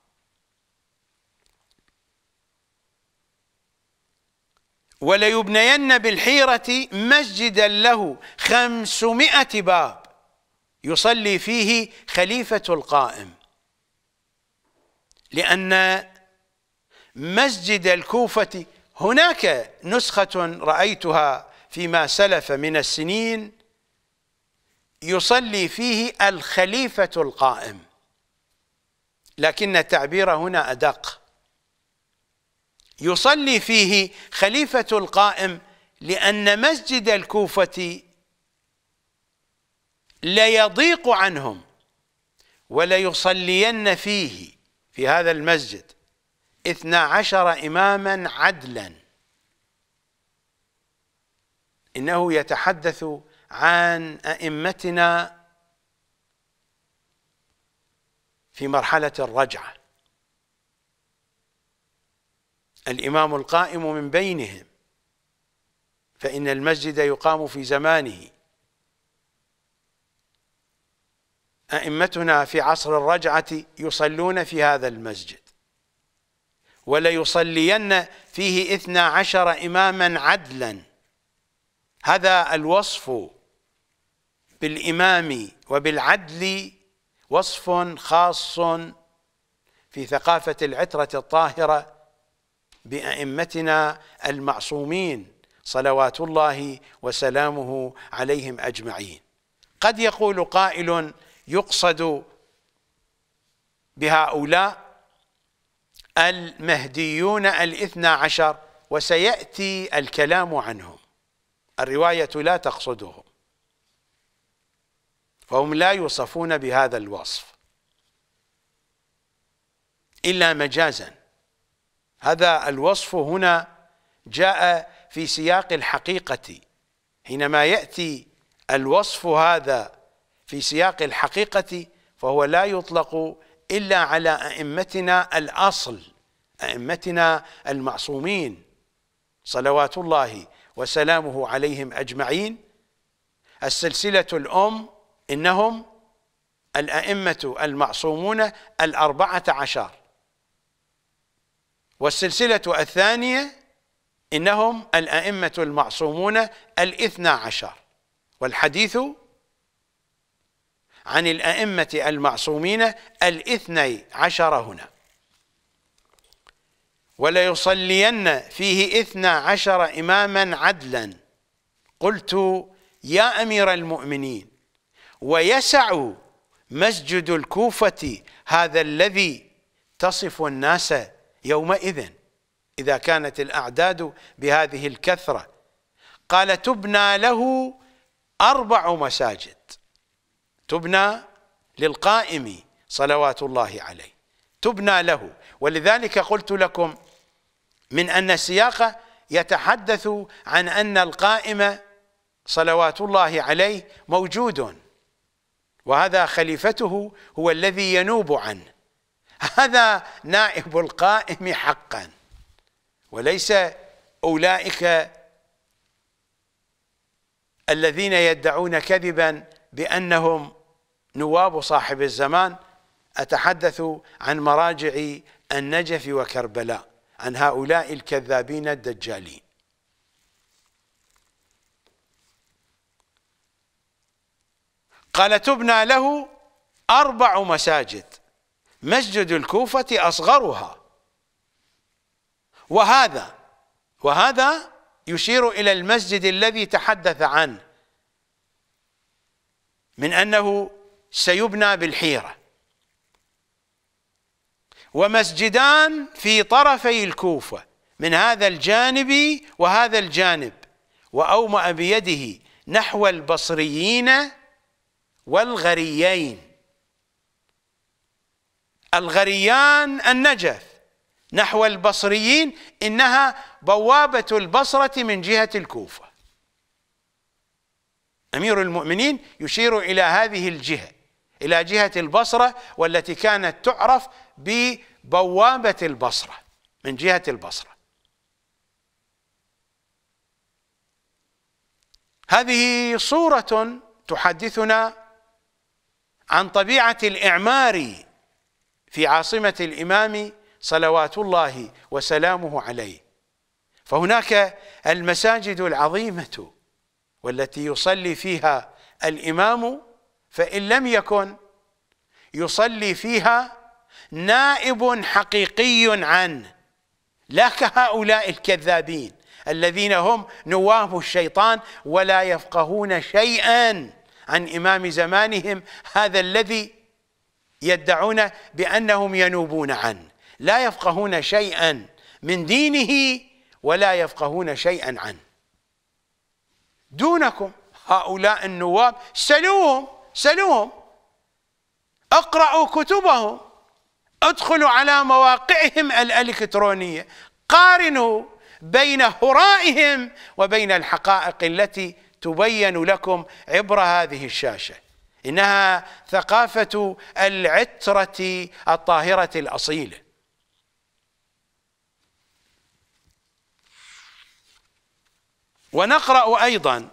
وليبنين بالحيرة مسجدا له خمسمائة باب يصلي فيه خليفة القائم لأن مسجد الكوفة هناك نسخة رأيتها فيما سلف من السنين يصلي فيه الخليفة القائم لكن التعبير هنا أدق يصلي فيه خليفة القائم لأن مسجد الكوفة ليضيق عنهم وليصلين فيه في هذا المسجد اثنا عشر إماما عدلا إنه يتحدث عن أئمتنا في مرحلة الرجعة الإمام القائم من بينهم فإن المسجد يقام في زمانه أئمتنا في عصر الرجعة يصلون في هذا المسجد وليصلين فيه إثنى عشر إماما عدلا هذا الوصف بالإمام وبالعدل وصف خاص في ثقافة العترة الطاهرة بأئمتنا المعصومين صلوات الله وسلامه عليهم أجمعين قد يقول قائل يقصد بهؤلاء المهديون الاثنى عشر وسيأتي الكلام عنهم الرواية لا تقصدهم فهم لا يوصفون بهذا الوصف إلا مجازا هذا الوصف هنا جاء في سياق الحقيقة حينما يأتي الوصف هذا في سياق الحقيقة فهو لا يطلق إلا على أئمتنا الأصل أئمتنا المعصومين صلوات الله وسلامه عليهم أجمعين السلسلة الأم إنهم الأئمة المعصومون الأربعة عشر والسلسلة الثانية إنهم الأئمة المعصومون الاثنى عشر والحديث عن الأئمة المعصومين الاثني عشر هنا وليصلين فيه اثنى عشر إماما عدلا قلت يا أمير المؤمنين ويسع مسجد الكوفة هذا الذي تصف الناس يومئذ إذا كانت الأعداد بهذه الكثرة قال تبنى له أربع مساجد تبنى للقائم صلوات الله عليه تبنى له ولذلك قلت لكم من أن السياق يتحدث عن أن القائم صلوات الله عليه موجود وهذا خليفته هو الذي ينوب عنه هذا نائب القائم حقا وليس أولئك الذين يدعون كذبا بأنهم نواب صاحب الزمان أتحدث عن مراجع النجف وكربلاء عن هؤلاء الكذابين الدجالين قال تبنى له أربع مساجد مسجد الكوفة أصغرها وهذا وهذا يشير إلى المسجد الذي تحدث عنه من أنه سيبنى بالحيرة ومسجدان في طرفي الكوفة من هذا الجانب وهذا الجانب وأومأ بيده نحو البصريين والغريين الغريان النجف نحو البصريين إنها بوابة البصرة من جهة الكوفة أمير المؤمنين يشير إلى هذه الجهة إلى جهة البصرة والتي كانت تعرف ببوابة البصرة من جهة البصرة هذه صورة تحدثنا عن طبيعة الإعمار في عاصمة الإمام صلوات الله وسلامه عليه فهناك المساجد العظيمة والتي يصلي فيها الإمام فإن لم يكن يصلي فيها نائب حقيقي عنه لا كهؤلاء الكذابين الذين هم نواب الشيطان ولا يفقهون شيئا عن إمام زمانهم هذا الذي يدعون بأنهم ينوبون عنه لا يفقهون شيئا من دينه ولا يفقهون شيئا عنه دونكم هؤلاء النواب سلوهم سلوهم اقرأوا كتبهم ادخلوا على مواقعهم الإلكترونية قارنوا بين هرائهم وبين الحقائق التي تبين لكم عبر هذه الشاشه إنها ثقافة العترة الطاهرة الأصيلة ونقرأ أيضا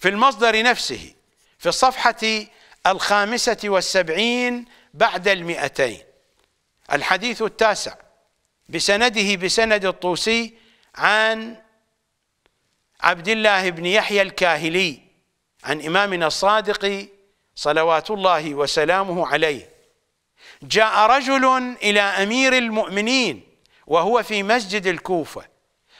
في المصدر نفسه في الصفحة الخامسة والسبعين بعد المئتين الحديث التاسع بسنده بسند الطوسي عن عبد الله بن يحيى الكاهلي عن إمامنا الصادق صلوات الله وسلامه عليه جاء رجل إلى أمير المؤمنين وهو في مسجد الكوفة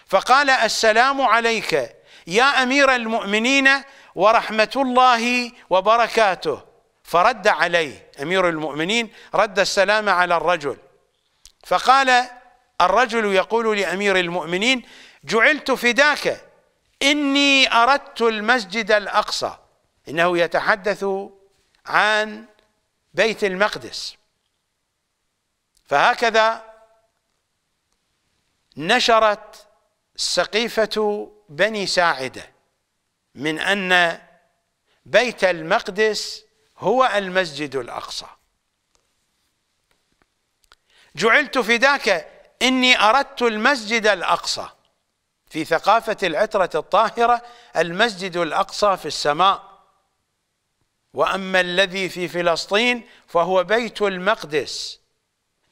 فقال السلام عليك يا أمير المؤمنين ورحمة الله وبركاته فرد عليه أمير المؤمنين رد السلام على الرجل فقال الرجل يقول لأمير المؤمنين جعلت فداك إني أردت المسجد الأقصى إنه يتحدث عن بيت المقدس فهكذا نشرت سقيفة بني ساعدة من أن بيت المقدس هو المسجد الأقصى جعلت فداك إني أردت المسجد الأقصى في ثقافة العترة الطاهرة المسجد الأقصى في السماء وأما الذي في فلسطين فهو بيت المقدس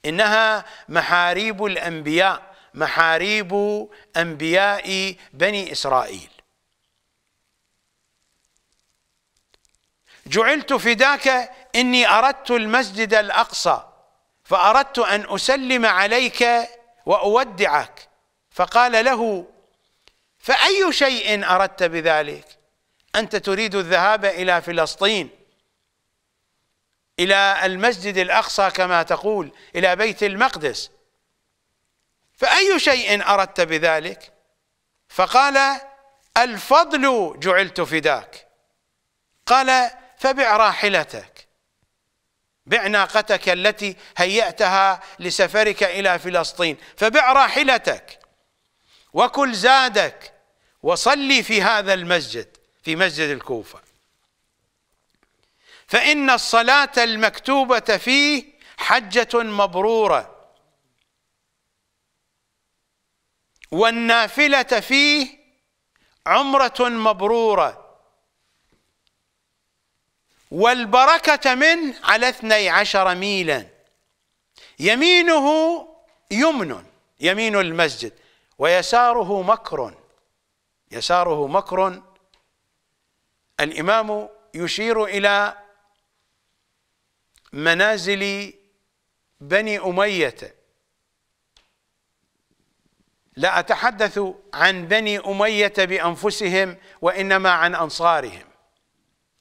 إنها محاريب الأنبياء محاريب أنبياء بني إسرائيل جعلت فداك إني أردت المسجد الأقصى فأردت أن أسلم عليك وأودعك فقال له فأي شيء أردت بذلك أنت تريد الذهاب إلى فلسطين إلى المسجد الأقصى كما تقول إلى بيت المقدس فأي شيء أردت بذلك فقال الفضل جعلت فداك قال فبع راحلتك بع ناقتك التي هيأتها لسفرك إلى فلسطين فبع راحلتك وكل زادك وصلي في هذا المسجد في مسجد الكوفة فإن الصلاة المكتوبة فيه حجة مبرورة والنافلة فيه عمرة مبرورة والبركة منه على اثني عشر ميلا يمينه يمن يمين المسجد ويساره مكر يساره مكر الإمام يشير إلى منازل بني أمية لا أتحدث عن بني أمية بأنفسهم وإنما عن أنصارهم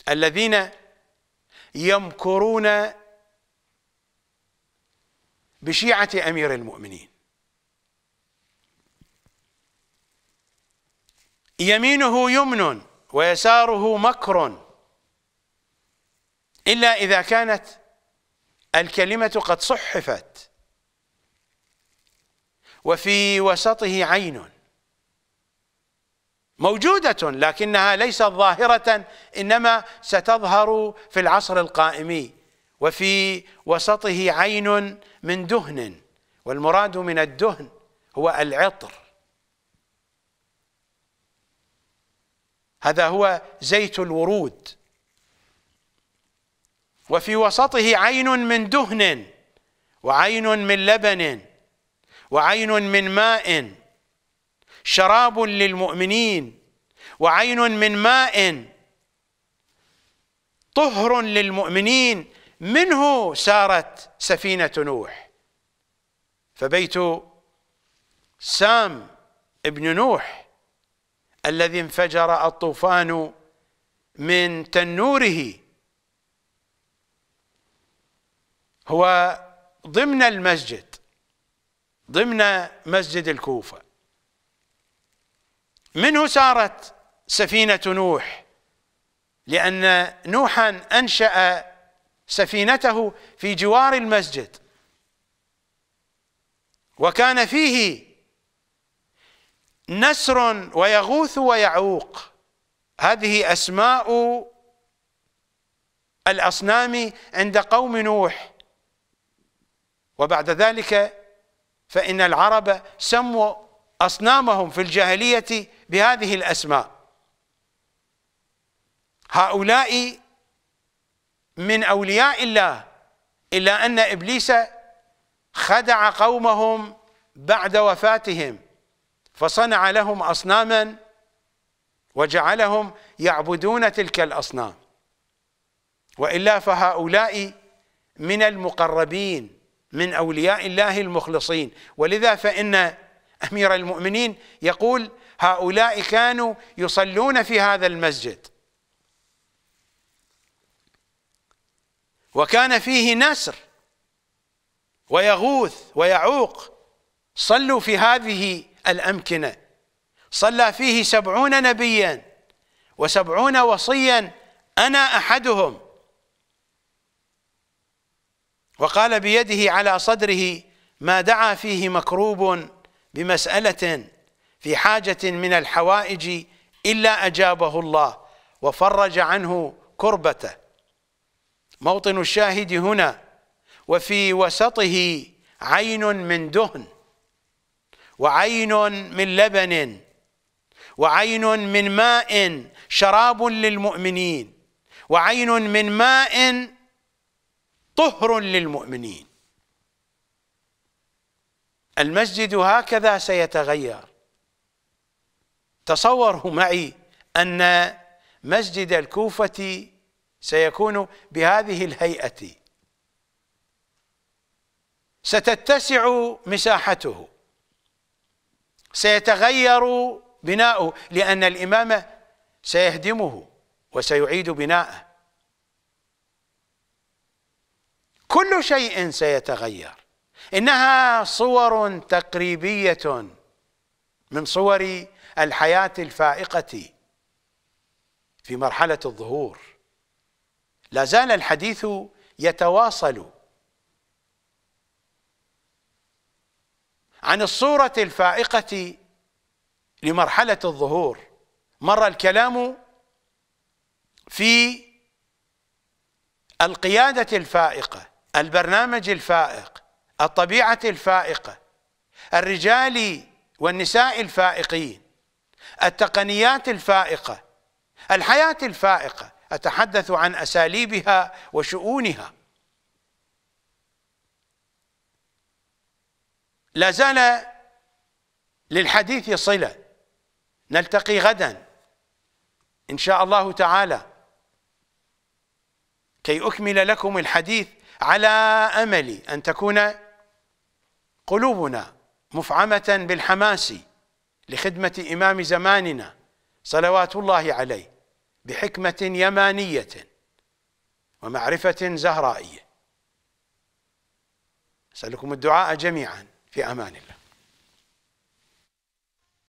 الذين يمكرون بشيعة أمير المؤمنين يمينه يمن ويساره مكر إلا إذا كانت الكلمة قد صحفت وفي وسطه عين موجودة لكنها ليست ظاهرة إنما ستظهر في العصر القائم وفي وسطه عين من دهن والمراد من الدهن هو العطر هذا هو زيت الورود وفي وسطه عين من دهن وعين من لبن وعين من ماء شراب للمؤمنين وعين من ماء طهر للمؤمنين منه سارت سفينة نوح فبيت سام ابن نوح الذي انفجر الطوفان من تنوره هو ضمن المسجد ضمن مسجد الكوفة منه سارت سفينة نوح لأن نوحا أنشأ سفينته في جوار المسجد وكان فيه نسر ويغوث ويعوق هذه أسماء الأصنام عند قوم نوح وبعد ذلك فإن العرب سموا أصنامهم في الجاهلية بهذه الأسماء هؤلاء من أولياء الله إلا أن إبليس خدع قومهم بعد وفاتهم فصنع لهم أصناما وجعلهم يعبدون تلك الأصنام وإلا فهؤلاء من المقربين من أولياء الله المخلصين ولذا فإن أمير المؤمنين يقول هؤلاء كانوا يصلون في هذا المسجد وكان فيه نسر ويغوث ويعوق صلوا في هذه الأمكنة صلى فيه سبعون نبيا وسبعون وصيا أنا أحدهم وقال بيده على صدره ما دعا فيه مكروب بمسألة في حاجة من الحوائج إلا أجابه الله وفرج عنه كربته موطن الشاهد هنا وفي وسطه عين من دهن وعين من لبن وعين من ماء شراب للمؤمنين وعين من ماء طهر للمؤمنين المسجد هكذا سيتغير تصوروا معي أن مسجد الكوفة سيكون بهذه الهيئة ستتسع مساحته سيتغير بناؤه لأن الإمامة سيهدمه وسيعيد بناءه كل شيء سيتغير إنها صور تقريبية من صور الحياة الفائقة في مرحلة الظهور لا زال الحديث يتواصل عن الصورة الفائقة لمرحلة الظهور مر الكلام في القيادة الفائقة البرنامج الفائق الطبيعة الفائقة الرجال والنساء الفائقين التقنيات الفائقة الحياة الفائقة أتحدث عن أساليبها وشؤونها لا زال للحديث صلة نلتقي غدا إن شاء الله تعالى كي أكمل لكم الحديث على أمل أن تكون قلوبنا مفعمة بالحماس لخدمة إمام زماننا صلوات الله عليه بحكمة يمانية ومعرفة زهرائية أسألكم الدعاء جميعاً في امان الله